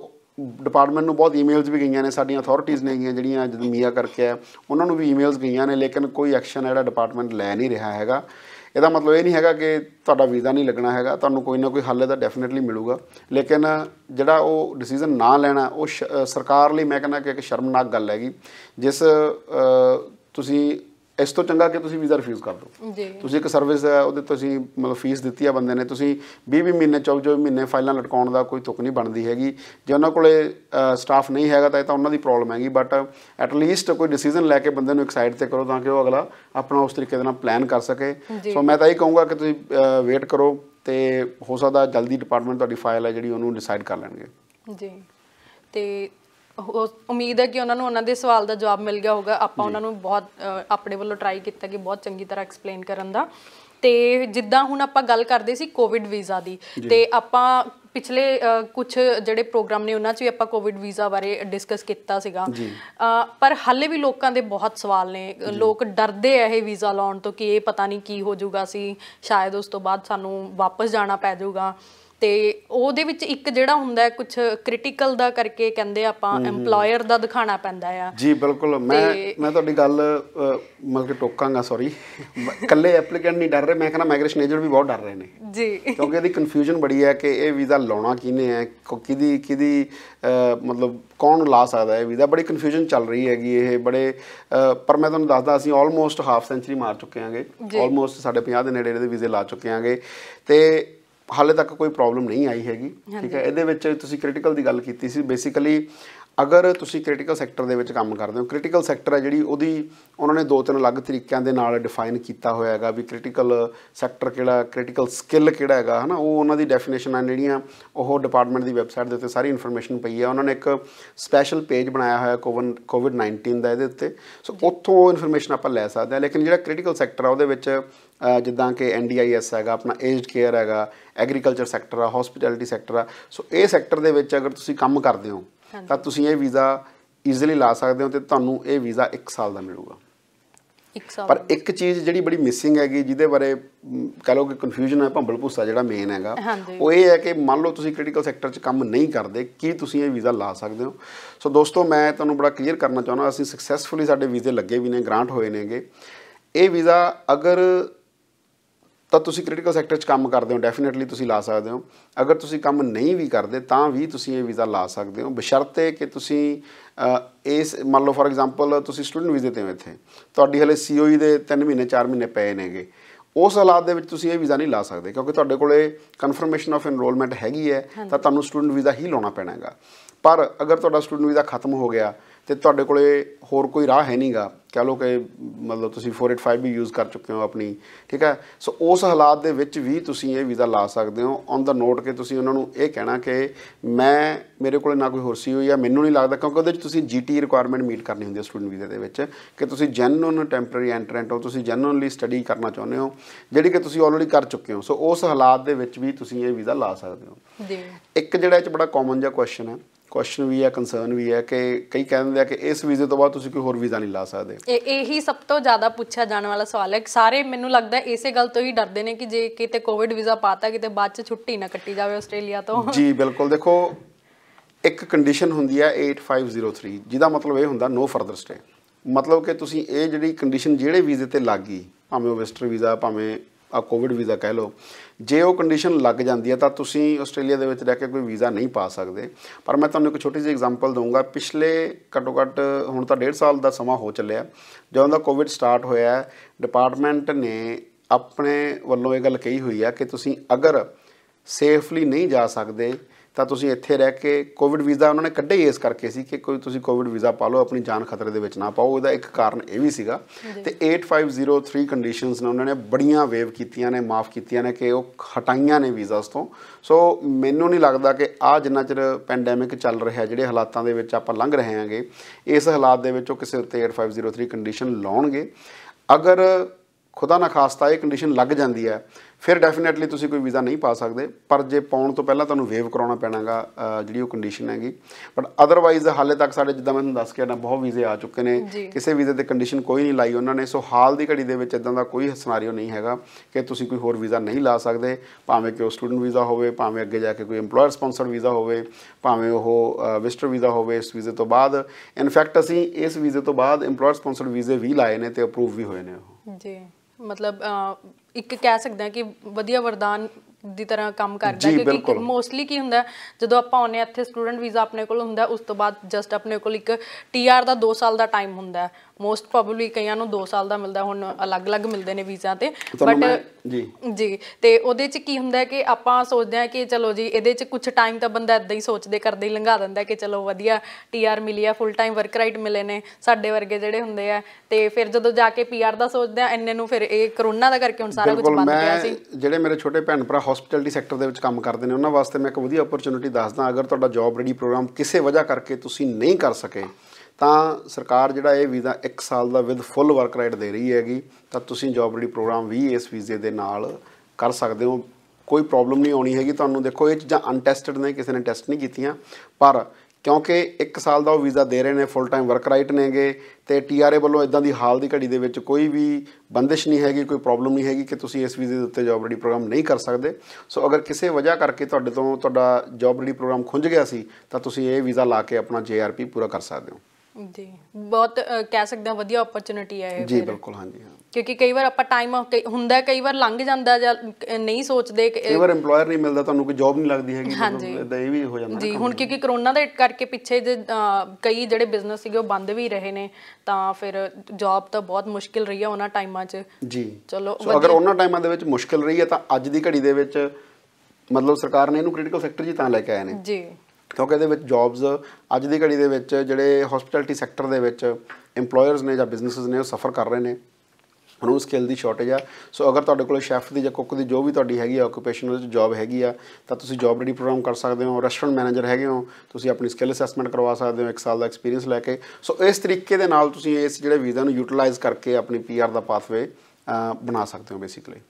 ਡਿਪਾਰਟਮੈਂਟ ਨੂੰ ਬਹੁਤ ਈਮੇਲਸ ਵੀ ਗਈਆਂ ਨੇ ਸਾਡੀਆਂ ਅਥਾਰਟੀਆਂ ਨੇ ਗਈਆਂ ਜਿਹੜੀਆਂ ਜਦ ਮੀਆ ਕਰਕੇ ਆ ਉਹਨਾਂ ਨੂੰ ਵੀ ਈਮੇਲਸ ਗਈਆਂ ਨੇ ਲੇਕਿਨ ਕੋਈ ਐਕਸ਼ਨ ਜਿਹੜਾ ਡਿਪਾਰਟਮੈਂਟ ਲੈ ਨਹੀਂ ਰਿਹਾ ਹੈਗਾ ਇਹਦਾ ਮਤਲਬ ਇਹ ਨਹੀਂ ਹੈਗਾ ਕਿ ਤੁਹਾਡਾ ਵੀਜ਼ਾ ਨਹੀਂ ਲੱਗਣਾ ਹੈਗਾ ਤੁਹਾਨੂੰ ਕੋਈ ਨਾ ਕੋਈ ਹੱਲ ਤਾਂ ਡੈਫੀਨਿਟਲੀ ਮਿਲੂਗਾ ਲੇਕਿਨ ਜਿਹੜਾ ਉਹ ਡਿਸੀਜਨ ਨਾ ਲੈਣਾ ਉਹ ਸਰਕਾਰ ਲਈ ਮੈਂ ਕਹਿੰਦਾ ਕਿ ਇੱਕ ਸ਼ਰਮਨਾਕ ਗੱਲ ਹੈਗੀ ਜਿਸ ਤੁਸੀਂ ਇਸ ਤੋਂ ਚੰਗਾ ਕਿ ਤੁਸੀਂ ਵੀਜ਼ਾ ਰਿਫਿਊਜ਼ ਕਰ ਦਿਓ ਜੀ ਤੁਸੀਂ ਇੱਕ ਸਰਵਿਸ ਹੈ ਉਹਦੇ ਤੁਸੀਂ ਮਤਲਬ ਫੀਸ ਦਿੱਤੀ ਆ ਬੰਦੇ ਨੇ ਤੁਸੀਂ 20 20 ਮਹੀਨੇ 24 ਜੋ ਮਹੀਨੇ ਫਾਈਲਾਂ ਲਟਕਾਉਣ ਦਾ ਕੋਈ ਤੁਕ ਨਹੀਂ ਬਣਦੀ ਹੈਗੀ ਜੇ ਉਹਨਾਂ ਕੋਲੇ ਸਟਾਫ ਨਹੀਂ ਹੈਗਾ ਤਾਂ ਇਹ ਤਾਂ ਉਹਨਾਂ ਦੀ ਪ੍ਰੋਬਲਮ ਹੈਗੀ ਬਟ ਐਟ ਲੀਸਟ ਕੋਈ ਡਿਸੀਜਨ ਲੈ ਕੇ ਬੰਦੇ ਨੂੰ ਇੱਕ ਸਾਈਡ ਤੇ ਕਰੋ ਤਾਂ ਕਿ ਉਹ ਅਗਲਾ ਆਪਣਾ ਉਸ ਤਰੀਕੇ ਦੇ ਨਾਲ ਪਲਾਨ ਕਰ ਸਕੇ ਸੋ ਮੈਂ ਤਾਂ ਇਹ ਕਹੂੰਗਾ ਕਿ ਤੁਸੀਂ ਵੇਟ ਕਰੋ ਤੇ ਹੋ ਸਕਦਾ ਜਲਦੀ ਡਿਪਾਰਟਮੈਂਟ ਤੁਹਾਡੀ ਫਾਈਲ ਹੈ ਜਿਹੜੀ ਉਹਨੂੰ ਡਿਸਾਈਡ ਕਰ ਲੈਣਗੇ ਜੀ ਤੇ ਉਮੀਦ ਹੈ ਕਿ ਉਹਨਾਂ ਨੂੰ ਉਹਨਾਂ ਦੇ ਸਵਾਲ ਦਾ ਜਵਾਬ ਮਿਲ ਗਿਆ ਹੋਗਾ ਆਪਾਂ ਉਹਨਾਂ ਨੂੰ ਬਹੁਤ ਆਪਣੇ ਵੱਲੋਂ ਟਰਾਈ ਕੀਤਾ ਕਿ ਬਹੁਤ ਚੰਗੀ ਤਰ੍ਹਾਂ ਐਕਸਪਲੇਨ ਕਰਨ ਦਾ ਤੇ ਜਿੱਦਾਂ ਹੁਣ ਆਪਾਂ ਗੱਲ ਕਰਦੇ ਸੀ ਕੋਵਿਡ ਵੀਜ਼ਾ ਦੀ ਤੇ ਆਪਾਂ ਪਿਛਲੇ ਕੁਝ ਜਿਹੜੇ ਪ੍ਰੋਗਰਾਮ ਨੇ ਉਹਨਾਂ 'ਚ ਵੀ ਆਪਾਂ ਕੋਵਿਡ ਵੀਜ਼ਾ ਬਾਰੇ ਡਿਸਕਸ ਕੀਤਾ ਸੀਗਾ ਪਰ ਹਾਲੇ ਵੀ ਲੋਕਾਂ ਦੇ ਬਹੁਤ ਸਵਾਲ ਨੇ ਲੋਕ ਡਰਦੇ ਆ ਇਹ ਵੀਜ਼ਾ ਲਾਉਣ ਤੋਂ ਕਿ ਇਹ ਪਤਾ ਨਹੀਂ ਕੀ ਹੋ ਜਾਊਗਾ ਸੀ ਸ਼ਾਇਦ ਉਸ ਤੋਂ ਬਾਅਦ ਸਾਨੂੰ ਵਾਪਸ ਜਾਣਾ ਪੈ ਜਾਊਗਾ ਤੇ ਉਹਦੇ ਵਿੱਚ ਇੱਕ ਜਿਹੜਾ ਹੁੰਦਾ ਕੁਝ ਕ੍ਰਿਟੀਕਲ ਦਾ ਕਰਕੇ ਕਹਿੰਦੇ ਆਪਾਂ EMPLOYER ਦਾ ਦਿਖਾਣਾ ਪੈਂਦਾ ਆ ਜੀ ਬਿਲਕੁਲ ਮੈਂ ਮੈਂ ਤੁਹਾਡੀ ਗੱਲ ਮਤਲਬ ਕਿ ਟੋਕਾਂਗਾ ਸੌਰੀ ਕੱਲੇ ਐਪਲੀਕੈਂਟ ਨਹੀਂ ਡਰ ਰਹੇ ਮੈਂ ਕਹਿੰਦਾ ਮਾਈਗ੍ਰੇਸ਼ਨ ਏਜੰਟ ਵੀ ਬਹੁਤ ਡਰ ਰਹੇ ਨੇ ਜੀ ਕਿਉਂਕਿ ਇਹਦੀ ਕਨਫਿਊਜ਼ਨ ਬੜੀ ਹੈ ਕਿ ਇਹ ਵੀਜ਼ਾ ਲਾਉਣਾ ਕਿਹਨੇ ਹੈ ਕਿਹਦੀ ਕਿਹਦੀ ਮਤਲਬ ਕੌਣ ਲਾ ਸਕਦਾ ਹੈ ਵੀਜ਼ਾ ਬੜੀ ਕਨਫਿਊਜ਼ਨ ਚੱਲ ਰਹੀ ਹੈਗੀ ਇਹ ਬੜੇ ਪਰ ਮੈਂ ਤੁਹਾਨੂੰ ਦੱਸਦਾ ਅਸੀਂ ਆਲਮੋਸਟ ਹਾਫ ਸੈਂਚਰੀ ਮਾਰ ਚੁੱਕੇ ਹਾਂਗੇ ਆਲਮੋਸਟ ਸਾਡੇ 50 ਦੇ ਨੇੜੇ ਦੇ ਵੀਜ਼ੇ ਲਾ ਚੁੱਕੇ ਹਾਂਗੇ ਤੇ ਹਾਲੇ ਤੱਕ ਕੋਈ ਪ੍ਰੋਬਲਮ ਨਹੀਂ ਆਈ ਹੈਗੀ ਠੀਕ ਹੈ ਇਹਦੇ ਵਿੱਚ ਤੁਸੀਂ ਕ੍ਰਿਟੀਕਲ ਦੀ ਗੱਲ ਕੀਤੀ ਸੀ ਬੇਸਿਕਲੀ ਅਗਰ ਤੁਸੀਂ ਕ੍ਰਿਟੀਕਲ ਸੈਕਟਰ ਦੇ ਵਿੱਚ ਕੰਮ ਕਰਦੇ ਹੋ ਕ੍ਰਿਟੀਕਲ ਸੈਕਟਰ ਹੈ ਜਿਹੜੀ ਉਹਦੀ ਉਹਨਾਂ ਨੇ ਦੋ ਤਿੰਨ ਅਲੱਗ ਤਰੀਕਿਆਂ ਦੇ ਨਾਲ ਡਿਫਾਈਨ ਕੀਤਾ ਹੋਇਆ ਹੈਗਾ ਵੀ ਕ੍ਰਿਟੀਕਲ ਸੈਕਟਰ ਕਿਹੜਾ ਕ੍ਰਿਟੀਕਲ ਸਕਿੱਲ ਕਿਹੜਾ ਹੈਗਾ ਹਨਾ ਉਹ ਉਹਨਾਂ ਦੀ ਡੈਫੀਨੇਸ਼ਨ ਆ ਜਿਹੜੀਆਂ ਉਹ ਡਿਪਾਰਟਮੈਂਟ ਦੀ ਵੈਬਸਾਈਟ ਦੇ ਉੱਤੇ ਸਾਰੀ ਇਨਫੋਰਮੇਸ਼ਨ ਪਈ ਹੈ ਉਹਨਾਂ ਨੇ ਇੱਕ ਸਪੈਸ਼ਲ ਪੇਜ ਬਣਾਇਆ ਹੋਇਆ ਕੋਵਿਡ 19 ਦਾ ਇਹਦੇ ਉੱਤੇ ਸੋ ਉੱਥੋਂ ਇਨਫੋਰਮੇਸ਼ਨ ਆਪਾਂ ਲੈ ਸਕਦੇ ਹਾਂ ਲੇਕਿਨ ਜਿਹੜਾ ਕ੍ਰਿਟੀਕਲ ਸੈਕਟਰ ਆ ਉਹਦੇ ਵਿੱਚ ਜਿੱਦਾਂ ਕਿ ਐਨਡੀਆਈਐਸ ਹੈਗਾ ਆਪਣਾ ਏਜਡ ਕੇਅਰ ਹੈਗਾ ਐਗਰੀਕਲਚਰ ਸੈਕਟਰ ਆ ਹਸਪੀਟੈਲਿਟੀ ਸੈਕਟਰ ਆ ਸੋ ਇਹ ਸੈਕਟਰ ਦੇ ਵਿੱਚ ਅਗਰ ਤੁਸੀਂ ਕੰਮ ਕਰਦੇ ਹੋ ਤਾਂ ਤੁਸੀਂ ਇਹ ਵੀਜ਼ਾ ਈਜ਼ੀਲੀ ਲਾ ਸਕਦੇ ਹੋ ਤੇ ਤੁਹਾਨੂੰ ਇਹ ਵੀਜ਼ਾ 1 ਸਾਲ ਦਾ ਮਿਲੂਗਾ ਪਰ ਇੱਕ ਚੀਜ਼ ਜਿਹੜੀ ਬੜੀ ਮਿਸਿੰਗ ਹੈਗੀ ਜਿਹਦੇ ਬਾਰੇ ਕਹ ਲਓ ਕਿ ਕਨਫਿਊਜ਼ਨ ਹੈ ਭੰਬਲ ਪੁੱਸਾ ਜਿਹੜਾ ਮੇਨ ਹੈਗਾ ਉਹ ਇਹ ਹੈ ਕਿ ਮੰਨ ਲਓ ਤੁਸੀਂ ਕ੍ਰਿਟੀਕਲ ਸੈਕਟਰ 'ਚ ਕੰਮ ਨਹੀਂ ਕਰਦੇ ਕੀ ਤੁਸੀਂ ਇਹ ਵੀਜ਼ਾ ਲਾ ਸਕਦੇ ਹੋ ਸੋ ਦੋਸਤੋ ਮੈਂ ਤੁਹਾਨੂੰ ਬੜਾ ਕਲੀਅਰ ਕਰਨਾ ਚਾਹੁੰਦਾ ਅਸੀਂ ਸਕਸੈਸਫੁਲੀ ਸਾਡੇ ਵੀਜ਼ੇ ਲੱਗੇ ਵੀ ਨੇ ਗ੍ਰਾਂਟ ਹੋਏ ਨੇਗੇ ਇਹ ਵੀਜ਼ਾ ਅਗਰ ਤਾਂ ਤੁਸੀਂ ਕ੍ਰਿਟੀਕਲ ਸੈਕਟਰ 'ਚ ਕੰਮ ਕਰਦੇ ਹੋ ਡੈਫੀਨਿਟਲੀ ਤੁਸੀਂ ਲਾ ਸਕਦੇ ਹੋ ਅਗਰ ਤੁਸੀਂ ਕੰਮ ਨਹੀਂ ਵੀ ਕਰਦੇ ਤਾਂ ਵੀ ਤੁਸੀਂ ਇਹ ਵੀਜ਼ਾ ਲਾ ਸਕਦੇ ਹੋ ਬਸ਼ਰਤੇ ਕਿ ਤੁਸੀਂ ਇਸ ਮੰਨ ਲਓ ਫਾਰ ਐਗਜ਼ਾਮਪਲ ਤੁਸੀਂ ਸਟੂਡੈਂਟ ਵੀਜ਼ੇ ਤੇ ਹੋ ਇੱਥੇ ਤੁਹਾਡੀ ਹਲੇ ਸੀਓਈ e ਦੇ 3 ਮਹੀਨੇ 4 ਮਹੀਨੇ ਪਏ ਨੇਗੇ ਉਸ ਹਾਲਾਤ ਦੇ ਵਿੱਚ ਤੁਸੀਂ ਇਹ ਵੀਜ਼ਾ ਨਹੀਂ ਲਾ ਸਕਦੇ ਕਿਉਂਕਿ ਤੁਹਾਡੇ ਕੋਲੇ ਕਨਫਰਮੇਸ਼ਨ ਆਫ ਐਨਰੋਲਮੈਂਟ ਹੈਗੀ ਹੈ ਤਾਂ ਤੁਹਾਨੂੰ ਸਟੂਡੈਂਟ ਵੀਜ਼ਾ ਹੀ ਲਾਉਣਾ ਪੈਣਾਗਾ ਪਰ ਅਗਰ ਤੁਹਾਡਾ ਸਟੂਡੈਂਟ ਵੀਜ਼ਾ ਖਤਮ ਹੋ ਗਿਆ ਤੇ ਤੁਹਾਡੇ ਕੋਲੇ ਹੋਰ ਕੋਈ ਰਾਹ ਹੈ ਨਹੀਂਗਾ ਕਹ ਲੋ ਕਿ ਮਤਲਬ ਤੁਸੀਂ 485 ਵੀ ਯੂਜ਼ ਕਰ ਚੁੱਕੇ ਹੋ ਆਪਣੀ ਠੀਕ ਹੈ ਸੋ ਉਸ ਹਾਲਾਤ ਦੇ ਵਿੱਚ ਵੀ ਤੁਸੀਂ ਇਹ ਵੀਜ਼ਾ ਲਾ ਸਕਦੇ ਹੋ ਔਨ ਦਾ ਨੋਟ ਕਿ ਤੁਸੀਂ ਉਹਨਾਂ ਨੂੰ ਇਹ ਕਹਿਣਾ ਕਿ ਮੈਂ ਮੇਰੇ ਕੋਲ ਨਾ ਕੋਈ ਹੋਰਸੀ ਹੋਈ ਆ ਮੈਨੂੰ ਨਹੀਂ ਲੱਗਦਾ ਕਿਉਂਕਿ ਉਹਦੇ ਵਿੱਚ ਤੁਸੀਂ ਜੀਟੀ ਰਿਕੁਆਇਰਮੈਂਟ ਮੀਟ ਕਰਨੀ ਹੁੰਦੀ ਹੈ ਸਟੂਡੈਂਟ ਵੀਜ਼ੇ ਦੇ ਵਿੱਚ ਕਿ ਤੁਸੀਂ ਜੈਨੂਨ ਟੈਂਪਰੇਰੀ ਐਂਟਰੈਂਟ ਹੋ ਤੁਸੀਂ ਜੈਨੂਨਲੀ ਸਟੱਡੀ ਕਰਨਾ ਚਾਹੁੰਦੇ ਹੋ ਜਿਹੜੀ ਕਿ ਤੁਸੀਂ ਆਲਰੇਡੀ ਕਰ ਚੁੱਕੇ ਹੋ ਸੋ ਉਸ ਹਾਲਾਤ ਦੇ ਵਿੱਚ ਵੀ ਤੁਸੀਂ ਇਹ ਵੀਜ਼ਾ ਲਾ ਸਕਦੇ ਹੋ ਜੀ ਇੱਕ ਜਿਹੜਾ ਇਹ ਚ ਬੜਾ ਕਾਮਨ ਜਿਹਾ ਕੁਐਸਚਨ ਹੈ ਕੁਐਸਚਨ ਵੀ ਹੈ ਕਨਸਰਨ ਵੀ ਹੈ ਕਿ ਕਈ ਕਹਿੰਦੇ ਆ ਕਿ ਇਸ ਵੀਜ਼ੇ ਤੋਂ ਬਾਅਦ ਤੁਸੀਂ ਕੋਈ ਹੋਰ ਵੀਜ਼ਾ ਨਹੀਂ ਲਾ ਸਕਦੇ ਇਹ ਇਹੀ ਸਭ ਤੋਂ ਜ਼ਿਆਦਾ ਪੁੱਛਿਆ ਜਾਣ ਵਾਲਾ ਸਵਾਲ ਹੈ ਸਾਰੇ ਮੈਨੂੰ ਲੱਗਦਾ ਇਸੇ ਗੱਲ ਤੋਂ ਹੀ ਡਰਦੇ ਨੇ ਕਿ ਜੇ ਕਿਤੇ ਕੋਵਿਡ ਵੀਜ਼ਾ ਪਾਤਾ ਕਿਤੇ ਬਾਅਦ ਚ ਛੁੱਟੀ ਨਾ ਕੱਟੀ ਜਾਵੇ ਆਸਟ੍ਰੇਲੀਆ ਤੋਂ ਜੀ ਬਿਲਕੁਲ ਦੇਖੋ ਇੱਕ ਕੰਡੀਸ਼ਨ ਹੁੰਦੀ ਹੈ 8503 ਜਿਹਦਾ ਮਤਲਬ ਇਹ ਹੁੰਦਾ ਨੋ ਫਰਦਰ ਸਟੇ ਮਤਲਬ ਕਿ ਤੁਸੀਂ ਇਹ ਜਿਹੜੀ ਕੰਡੀਸ਼ਨ ਜਿਹੜੇ ਵੀਜ਼ੇ ਤੇ ਲੱਗੀ ਭਾਵੇਂ ਉਹ ਵੈਸਟਰ ਵੀਜ਼ਾ ਭਾਵੇਂ ਆ ਕੋਵਿਡ ਵੀਜ਼ਾ ਕਹਿ ਲਓ ਜੇ ਉਹ ਕੰਡੀਸ਼ਨ ਲੱਗ ਜਾਂਦੀ ਹੈ ਤਾਂ ਤੁਸੀਂ ਆਸਟ੍ਰੇਲੀਆ ਦੇ ਵਿੱਚ ਰਹਿ ਕੇ ਕੋਈ ਵੀਜ਼ਾ ਨਹੀਂ ਪਾ ਸਕਦੇ ਪਰ ਮੈਂ ਤੁਹਾਨੂੰ ਇੱਕ ਛੋਟੀ ਜਿਹੀ ਐਗਜ਼ਾਮਪਲ ਦਊਂਗਾ ਪਿਛਲੇ ਘੱਟੋ ਘੱਟ ਹੁਣ ਤਾਂ 1.5 ਸਾਲ ਦਾ ਸਮਾਂ ਹੋ ਚੱਲਿਆ ਜਦੋਂ ਦਾ ਕੋਵਿਡ ਸਟਾਰਟ ਹੋਇਆ ਡਿਪਾਰਟਮੈਂਟ ਨੇ ਆਪਣੇ ਵੱਲੋਂ ਇਹ ਗੱਲ ਕਹੀ ਹੋਈ ਆ ਕਿ ਤੁਸੀਂ ਅਗਰ ਸੇਫਲੀ ਨਹੀਂ ਜਾ ਸਕਦੇ ਤਾਂ ਤੁਸੀਂ ਇੱਥੇ ਰਹਿ ਕੇ ਕੋਵਿਡ ਵੀਜ਼ਾ ਉਹਨਾਂ ਨੇ ਕੱਢੇ ਇਸ ਕਰਕੇ ਸੀ ਕਿ ਕੋਈ ਤੁਸੀਂ ਕੋਵਿਡ ਵੀਜ਼ਾ ਪਾ ਲਓ ਆਪਣੀ ਜਾਨ ਖਤਰੇ ਦੇ ਵਿੱਚ ਨਾ ਪਾਓ ਇਹਦਾ ਇੱਕ ਕਾਰਨ ਇਹ ਵੀ ਸੀਗਾ ਤੇ 8503 ਕੰਡੀਸ਼ਨਸ ਨੇ ਉਹਨਾਂ ਨੇ ਬੜੀਆਂ ਵੇਵ ਕੀਤੀਆਂ ਨੇ ਮਾਫ ਕੀਤੀਆਂ ਨੇ ਕਿ ਉਹ ਹਟਾਈਆਂ ਨੇ ਵੀਜ਼ਾਸ ਤੋਂ ਸੋ ਮੈਨੂੰ ਨਹੀਂ ਲੱਗਦਾ ਕਿ ਆ ਜਿੰਨਾ ਚਿਰ ਪੈਂਡੈਮਿਕ ਚੱਲ ਰਿਹਾ ਜਿਹੜੇ ਹਾਲਾਤਾਂ ਦੇ ਵਿੱਚ ਆਪਾਂ ਲੰਘ ਰਹੇ ਹਾਂਗੇ ਇਸ ਹਾਲਾਤ ਦੇ ਵਿੱਚ ਉਹ ਕਿਸੇ ਉੱਤੇ 8503 ਕੰਡੀਸ਼ਨ ਲਾਉਣਗੇ ਅਗਰ ਖੁਦਾ ਨਾ ਖਾਸਤਾ ਇਹ ਕੰਡੀਸ਼ਨ ਲੱਗ ਜਾਂਦੀ ਹੈ ਫਿਰ ਡੈਫੀਨਿਟਲੀ ਤੁਸੀਂ ਕੋਈ ਵੀਜ਼ਾ ਨਹੀਂ ਪਾ ਸਕਦੇ ਪਰ ਜੇ ਪਾਉਣ ਤੋਂ ਪਹਿਲਾਂ ਤੁਹਾਨੂੰ ਵੇਵ ਕਰਾਉਣਾ ਪੈਣਾਗਾ ਜਿਹੜੀ ਉਹ ਕੰਡੀਸ਼ਨ ਹੈਗੀ ਬਟ ਅਦਰਵਾਈਜ਼ ਹਾਲੇ ਤੱਕ ਸਾਡੇ ਜਿੱਦਾਂ ਮੈਂ ਤੁਹਾਨੂੰ ਦੱਸ ਕੇ ਨਾ ਬਹੁਤ ਵੀਜ਼ੇ ਆ ਚੁੱਕੇ ਨੇ ਕਿਸੇ ਵੀਜ਼ੇ ਤੇ ਕੰਡੀਸ਼ਨ ਕੋਈ ਨਹੀਂ ਲਾਈ ਉਹਨਾਂ ਨੇ ਸੋ ਹਾਲ ਦੀ ਘੜੀ ਦੇ ਵਿੱਚ ਇਦਾਂ ਦਾ ਕੋਈ ਸਿਨੈਰੀਓ ਨਹੀਂ ਹੈਗਾ ਕਿ ਤੁਸੀਂ ਕੋਈ ਹੋਰ ਵੀਜ਼ਾ ਨਹੀਂ ਲਾ ਸਕਦੇ ਭਾਵੇਂ ਕਿ ਉਹ ਸਟੂਡੈਂਟ ਵੀਜ਼ਾ ਹੋਵੇ ਭਾਵੇਂ ਅੱਗੇ ਜਾ ਕੇ ਕੋਈ ਏਮਪਲੋਇਰ ਸਪਾਂਸਰਡ ਵੀਜ਼ਾ ਹੋਵੇ ਭਾਵੇਂ ਉਹ ਵਿਜ਼ਟਰ ਵੀਜ਼ਾ ਹੋਵੇ ਇਸ ਵੀਜ਼ੇ ਤੋਂ ਬਾਅਦ ਇਨਫੈਕਟ ਅਸੀਂ ਇਸ ਵੀਜ਼ੇ ਤੋਂ ਬਾਅਦ ਏਮਪਲੋਇਰ ਸਪਾਂਸਰਡ ਵੀਜ਼ੇ ਵੀ ਲਾਏ ਨੇ ਤੇ ਅਪਰੂਵ ਵੀ ਹੋਏ ਨੇ ਉਹ ਜੀ ਮਤਲਬ ਇੱਕ ਕਹਿ ਸਕਦੇ ਕਿ ਵਧੀਆ ਵਰਦਾਨ ਦੀ ਤਰ੍ਹਾਂ ਕੰਮ ਕਰਦਾ ਕਿਉਂਕਿ ਮੋਸਟਲੀ ਕੀ ਹੁੰਦਾ ਜਦੋਂ ਆਪਾਂ ਆਉਨੇ ਇੱਥੇ ਸਟੂਡੈਂਟ ਵੀਜ਼ਾ ਆਪਣੇ ਕੋਲ ਹੁੰਦਾ ਉਸ ਤੋਂ ਬਾਅਦ ਜਸਟ ਆਪਣੇ ਕੋਲ ਇੱਕ ਟੀਆਰ ਦਾ 2 ਸਾਲ ਦਾ ਟਾਈਮ ਹੁੰਦਾ ਮੋਸਟ ਪ੍ਰੋਬਬਲੀ ਕਈਆਂ ਨੂੰ 2 ਸਾਲ ਦਾ ਮਿਲਦਾ ਹੁਣ ਅਲੱਗ-ਅਲੱਗ ਮਿਲਦੇ ਨੇ ਵੀਜ਼ਾ ਤੇ ਬਟ ਜੀ ਜੀ ਤੇ ਉਹਦੇ 'ਚ ਕੀ ਹੁੰਦਾ ਹੈ ਕਿ ਆਪਾਂ ਸੋਚਦੇ ਆ ਕਿ ਚਲੋ ਜੀ ਇਹਦੇ 'ਚ ਕੁਝ ਟਾਈਮ ਤਾਂ ਬੰਦਾ ਇਦਾਂ ਹੀ ਸੋਚਦੇ ਕਰਦੇ ਹੀ ਲੰਘਾ ਦਿੰਦਾ ਕਿ ਚਲੋ ਵਧੀਆ ਟੀਆਰ ਮਿਲੀ ਆ ਫੁੱਲ ਟਾਈਮ ਵਰਕ ਰਾਈਟ ਮਿਲੇ ਨੇ ਸਾਡੇ ਵਰਗੇ ਜਿਹੜੇ ਹੁੰਦੇ ਆ ਤੇ ਫਿਰ ਜਦੋਂ ਜਾ ਕੇ ਪੀਆਰ ਦਾ ਸੋਚਦੇ ਆ ਇੰਨੇ ਨੂੰ ਫਿਰ ਇਹ ਕਰੋਨਾ ਦਾ ਕਰਕੇ ਹੁਣ ਸਾਰਾ ਕੁਝ ਬੰਦ ਗਿਆ ਸੀ ਜਿਹੜੇ ਮੇਰੇ ਛੋਟੇ ਭੈਣ ਭਰਾ ਹਸਪੀਟੈਲਿਟੀ ਸੈਕਟਰ ਦੇ ਵਿੱਚ ਕੰਮ ਕਰਦੇ ਨੇ ਉਹਨਾਂ ਵਾਸਤੇ ਮੈਂ ਇੱਕ ਵਧੀਆ ਓਪਰਚ्युनिटी ਦੱਸਦਾ ਅਗਰ ਤੁਹਾਡਾ ਜੌਬ ਰੈਡੀ ਪ੍ਰੋਗਰਾਮ ਕਿਸੇ ਵਜ੍ਹਾ ਕਰਕੇ ਤੁਸੀਂ ਨਹੀਂ ਕਰ ਸਕੇ ਤਾਂ ਸਰਕਾਰ ਜਿਹੜਾ ਇਹ ਵੀਜ਼ਾ 1 ਸਾਲ ਦਾ ਵਿਦ ਫੁੱਲ ਵਰਕ ਰਾਈਟ ਦੇ ਰਹੀ ਹੈਗੀ ਤਾਂ ਤੁਸੀਂ ਜੌਬ ਰੈਡੀ ਪ੍ਰੋਗਰਾਮ ਵੀ ਇਸ ਵੀਜ਼ੇ ਦੇ ਨਾਲ ਕਰ ਸਕਦੇ ਹੋ ਕੋਈ ਪ੍ਰੋਬਲਮ ਨਹੀਂ ਆਉਣੀ ਹੈਗੀ ਤੁਹਾਨੂੰ ਦੇਖੋ ਇਹ ਚੀਜ਼ਾਂ ਅਨਟੈਸਟਡ ਨੇ ਕਿਸੇ ਨੇ ਟੈਸਟ ਨਹੀਂ ਕੀਤੀਆਂ ਪਰ ਕਿਉਂਕਿ 1 ਸਾਲ ਦਾ ਉਹ ਵੀਜ਼ਾ ਦੇ ਰਹੇ ਨੇ ਫੁੱਲ ਟਾਈਮ ਵਰਕ ਰਾਈਟ ਨੇਗੇ ਤੇ ਟੀਆਰਏ ਵੱਲੋਂ ਇਦਾਂ ਦੀ ਹਾਲ ਦੀ ਘੜੀ ਦੇ ਵਿੱਚ ਕੋਈ ਵੀ ਬੰਦਿਸ਼ ਨਹੀਂ ਹੈਗੀ ਕੋਈ ਪ੍ਰੋਬਲਮ ਨਹੀਂ ਹੈਗੀ ਕਿ ਤੁਸੀਂ ਇਸ ਵੀਜ਼ੇ ਦੇ ਉੱਤੇ ਜੌਬ ਰੈਡੀ ਪ੍ਰੋਗਰਾਮ ਨਹੀਂ ਕਰ ਸਕਦੇ ਸੋ ਅਗਰ ਕਿਸੇ ਵਜ੍ਹਾ ਕਰਕੇ ਤੁਹਾਡੇ ਤੋਂ ਤੁਹਾਡਾ ਜੌਬ ਰੈਡੀ ਪ੍ਰੋਗਰਾਮ ਖੁੰਝ ਗਿਆ ਸੀ ਤਾਂ ਤੁਸੀਂ ਇਹ ਵੀਜ਼ਾ ਲਾ ਕੇ ਆਪਣਾ ਜੇਆਰਪੀ ਪੂਰਾ ਕਰ ਸਕਦੇ ਹੋ ਜੀ ਬਹੁਤ ਕਹਿ ਸਕਦੇ ਆ ਵਧੀਆ ਓਪਰਚ्युनिटी ਆ ਇਹ ਜੀ ਬਿਲਕੁਲ ਹਾਂਜੀ ਹਾਂ ਕਿਉਂਕਿ ਕਈ ਵਾਰ ਆਪਾਂ ਟਾਈਮ ਹੁੰਦਾ ਹੈ, ਕਈ ਵਾਰ ਲੰਘ ਜਾਂਦਾ ਜਾਂ ਨਹੀਂ ਸੋਚਦੇ ਕਿ ਕਈ ਵਾਰ EMPLOYER ਨਹੀਂ ਮਿਲਦਾ ਤੁਹਾਨੂੰ ਕੋਈ ਜੌਬ ਨਹੀਂ ਲੱਗਦੀ ਹੈਗੀ ਮਤਲਬ ਇਹ ਵੀ ਹੋ ਜਾਂਦਾ ਜੀ ਹੁਣ ਕਿਉਂਕਿ ਕਰੋਨਾ ਦੇ ਕਰਕੇ ਪਿੱਛੇ ਜੇ ਕਈ ਜਿਹੜੇ ਬਿਜ਼ਨਸ ਸੀਗੇ ਉਹ ਬੰਦ ਵੀ ਰਹੇ ਨੇ ਤਾਂ ਫਿਰ ਜੌਬ ਤਾਂ ਬਹੁਤ ਮੁਸ਼ਕਿਲ ਰਹੀ ਹੈ ਉਹਨਾਂ ਟਾਈਮਾਂ 'ਚ ਜੀ ਚਲੋ ਸੋ ਅਗਰ ਉਹਨਾਂ ਟਾਈਮਾਂ ਦੇ ਵਿੱਚ ਮੁਸ਼ਕਲ ਰਹੀ ਹੈ ਤਾਂ ਅੱਜ ਦੀ ਘੜੀ ਦੇ ਵਿੱਚ ਮਤਲਬ ਸਰਕਾਰ ਨੇ ਇਹਨੂੰ ਕ੍ਰਿਟੀਕਲ ਸੈਕਟਰ ਜੀ ਤਾਂ ਲੈ ਕੇ ਆਏ ਨੇ ਜੀ ਕਿਉਂਕਿ ਇਹਦੇ ਵਿੱਚ ਜੌਬਸ ਅੱਜ ਦੀ ਘੜੀ ਦੇ ਵਿੱਚ ਜਿਹੜੇ ਹਸਪੀਟੈਲਿਟੀ ਸੈਕਟਰ ਦੇ ਵਿੱਚ EMPLOYERS ਨੇ ਜਾਂ ਬਿਜ਼ਨੈਸਸ ਨੇ ਉਹ ਸਫਰ ਕਰ ਰਹੇ ਨੇ ਉਹਨੂੰ ਸਕਿੱਲ ਦੀ ਸ਼ਾਰਟੇਜ ਆ ਸੋ ਅਗਰ ਤੁਹਾਡੇ ਕੋਲ ਸ਼ੈਫ ਦੀ ਜਾਂ ਕੁੱਕ ਦੀ ਜੋ ਵੀ ਤੁਹਾਡੀ ਹੈਗੀ ਆ ਵਿੱਚ ਜੌਬ ਹੈਗੀ ਆ ਤਾਂ ਤੁਸੀਂ ਜੌਬ ਰੈਡੀ ਪ੍ਰੋਗਰਾਮ ਕਰ ਸਕਦੇ ਹੋ ਰੈਸਟੋਰੈਂਟ ਮੈਨੇਜਰ ਹੈਗੇ ਹੋ ਤੁਸੀਂ ਆਪਣੀ ਸਕਿੱਲ ਅਸੈਸਮੈਂਟ ਕਰਵਾ ਸਕਦੇ ਹੋ 1 ਸਾਲ ਦਾ ਐਕਸਪੀਰੀਅੰਸ ਲੈ ਕੇ ਸੋ ਇਸ ਤਰੀਕੇ ਦੇ ਨਾਲ ਤੁਸੀਂ ਇਸ ਜਿਹੜੇ ਵੀਜ਼ਾ ਨੂੰ ਯੂਟਿਲਾਈਜ਼ ਕਰਕੇ ਆਪਣੀ ਪੀਆਰ ਦਾ ਪਾਥਵੇ ਬਣਾ ਸਕਦੇ ਹੋ ਬੇਸਿਕਲੀ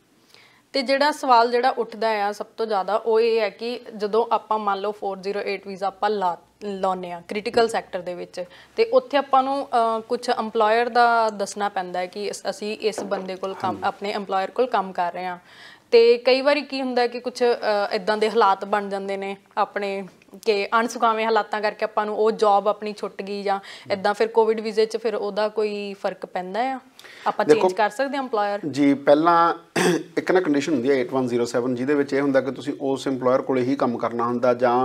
ਤੇ ਜਿਹੜਾ ਸਵਾਲ ਜਿਹੜਾ ਉੱਠਦਾ ਆ ਸਭ ਤੋਂ ਜ਼ਿਆਦਾ ਉਹ ਇਹ ਹੈ ਕਿ ਜਦੋਂ ਆਪਾਂ ਮੰਨ ਲਓ 408 ਵੀਜ਼ਾ ਆਪਾਂ ਲਾ ਲਾਉਨੇ ਆ ਕ੍ਰਿਟੀਕਲ ਸੈਕਟਰ ਦੇ ਵਿੱਚ ਤੇ ਉੱਥੇ ਆਪਾਂ ਨੂੰ ਕੁਝ EMPLOYER ਦਾ ਦੱਸਣਾ ਪੈਂਦਾ ਹੈ ਕਿ ਅਸੀਂ ਇਸ ਬੰਦੇ ਕੋਲ ਕੰਮ ਆਪਣੇ EMPLOYER ਕੋਲ ਕੰਮ ਕਰ ਰਹੇ ਆ ਤੇ ਕਈ ਵਾਰੀ ਕੀ ਹੁੰਦਾ ਕਿ ਕੁਝ ਇਦਾਂ ਦੇ ਹਾਲਾਤ ਬਣ ਜਾਂਦੇ ਨੇ ਆਪਣੇ ਕਿ ਅਣਸੁਖਾਵੇਂ ਹਾਲਾਤਾਂ ਕਰਕੇ ਆਪਾਂ ਨੂੰ ਉਹ ਜੌਬ ਆਪਣੀ ਛੁੱਟ ਗਈ ਜਾਂ ਇਦਾਂ ਫਿਰ ਕੋਵਿਡ ਵੀਜ਼ੇ 'ਚ ਫਿਰ ਉਹਦਾ ਕੋਈ ਫਰਕ ਪੈਂਦਾ ਆ ਆਪਾਂ ਚੇਂਜ ਕਰ ਸਕਦੇ ਹਾਂ EMPLOYER ਜੀ ਪਹਿਲਾਂ ਇੱਕ ਨਾ ਕੰਡੀਸ਼ਨ ਹੁੰਦੀ ਹੈ 8107 ਜਿਹਦੇ ਵਿੱਚ ਇਹ ਹੁੰਦਾ ਕਿ ਤੁਸੀਂ ਉਸ EMPLOYER ਕੋਲੇ ਹੀ ਕੰਮ ਕਰਨਾ ਹੁੰਦਾ ਜਾਂ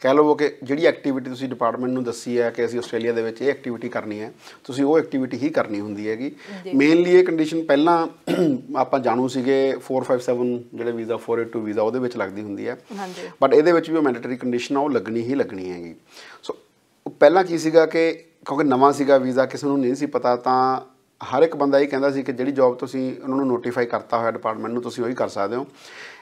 ਕਹਿ ਲਵੋ ਕਿ ਜਿਹੜੀ ਐਕਟੀਵਿਟੀ ਤੁਸੀਂ ਡਿਪਾਰਟਮੈਂਟ ਨੂੰ ਦੱਸੀ ਹੈ ਕਿ ਅਸੀਂ ਆਸਟ੍ਰੇਲੀਆ ਦੇ ਵਿੱਚ ਇਹ ਐਕਟੀਵਿਟੀ ਕਰਨੀ ਹੈ ਤੁਸੀਂ ਉਹ ਐਕਟੀਵਿਟੀ ਹੀ ਕਰਨੀ ਹੁੰਦੀ ਹੈਗੀ ਮੇਨਲੀ ਇਹ ਕੰਡੀਸ਼ਨ ਪਹਿਲਾਂ ਆਪਾਂ ਜਾਣੂ ਸੀਗੇ 457 ਜਿਹੜੇ ਵੀਜ਼ਾ 482 ਵੀਜ਼ਾ ਉਹਦੇ ਵਿੱਚ ਲੱਗਦੀ ਹੁੰਦੀ ਹੈ ਹਾਂਜੀ ਬਟ ਇਹਦੇ ਵਿੱਚ ਵੀ ਉਹ ਮੈਂਡੇਟਰੀ ਕੰਡੀਸ਼ਨ ਆ ਉਹ ਲੱਗਣੀ ਹੀ ਲੱਗਣੀ ਹੈਗੀ ਸੋ ਪਹਿਲਾਂ ਕੀ ਸੀਗਾ ਕਿ ਕਿਉਂਕਿ ਨਵਾਂ ਸੀਗਾ ਵੀਜ਼ਾ ਕਿਸੇ ਨੂੰ ਨਹੀਂ ਸੀ ਪਤਾ ਤਾਂ ਹਰ ਇੱਕ ਬੰਦਾ ਇਹ ਕਹਿੰਦਾ ਸੀ ਕਿ ਜਿਹੜੀ ਜੌਬ ਤੁਸੀਂ ਉਹਨਾਂ ਨੂੰ ਨੋਟੀਫਾਈ ਕਰਤਾ ਹੋਇਆ ਡਿਪਾਰਟਮੈਂਟ ਨੂੰ ਤੁਸੀਂ ਉਹੀ ਕਰ ਸਕਦੇ ਹੋ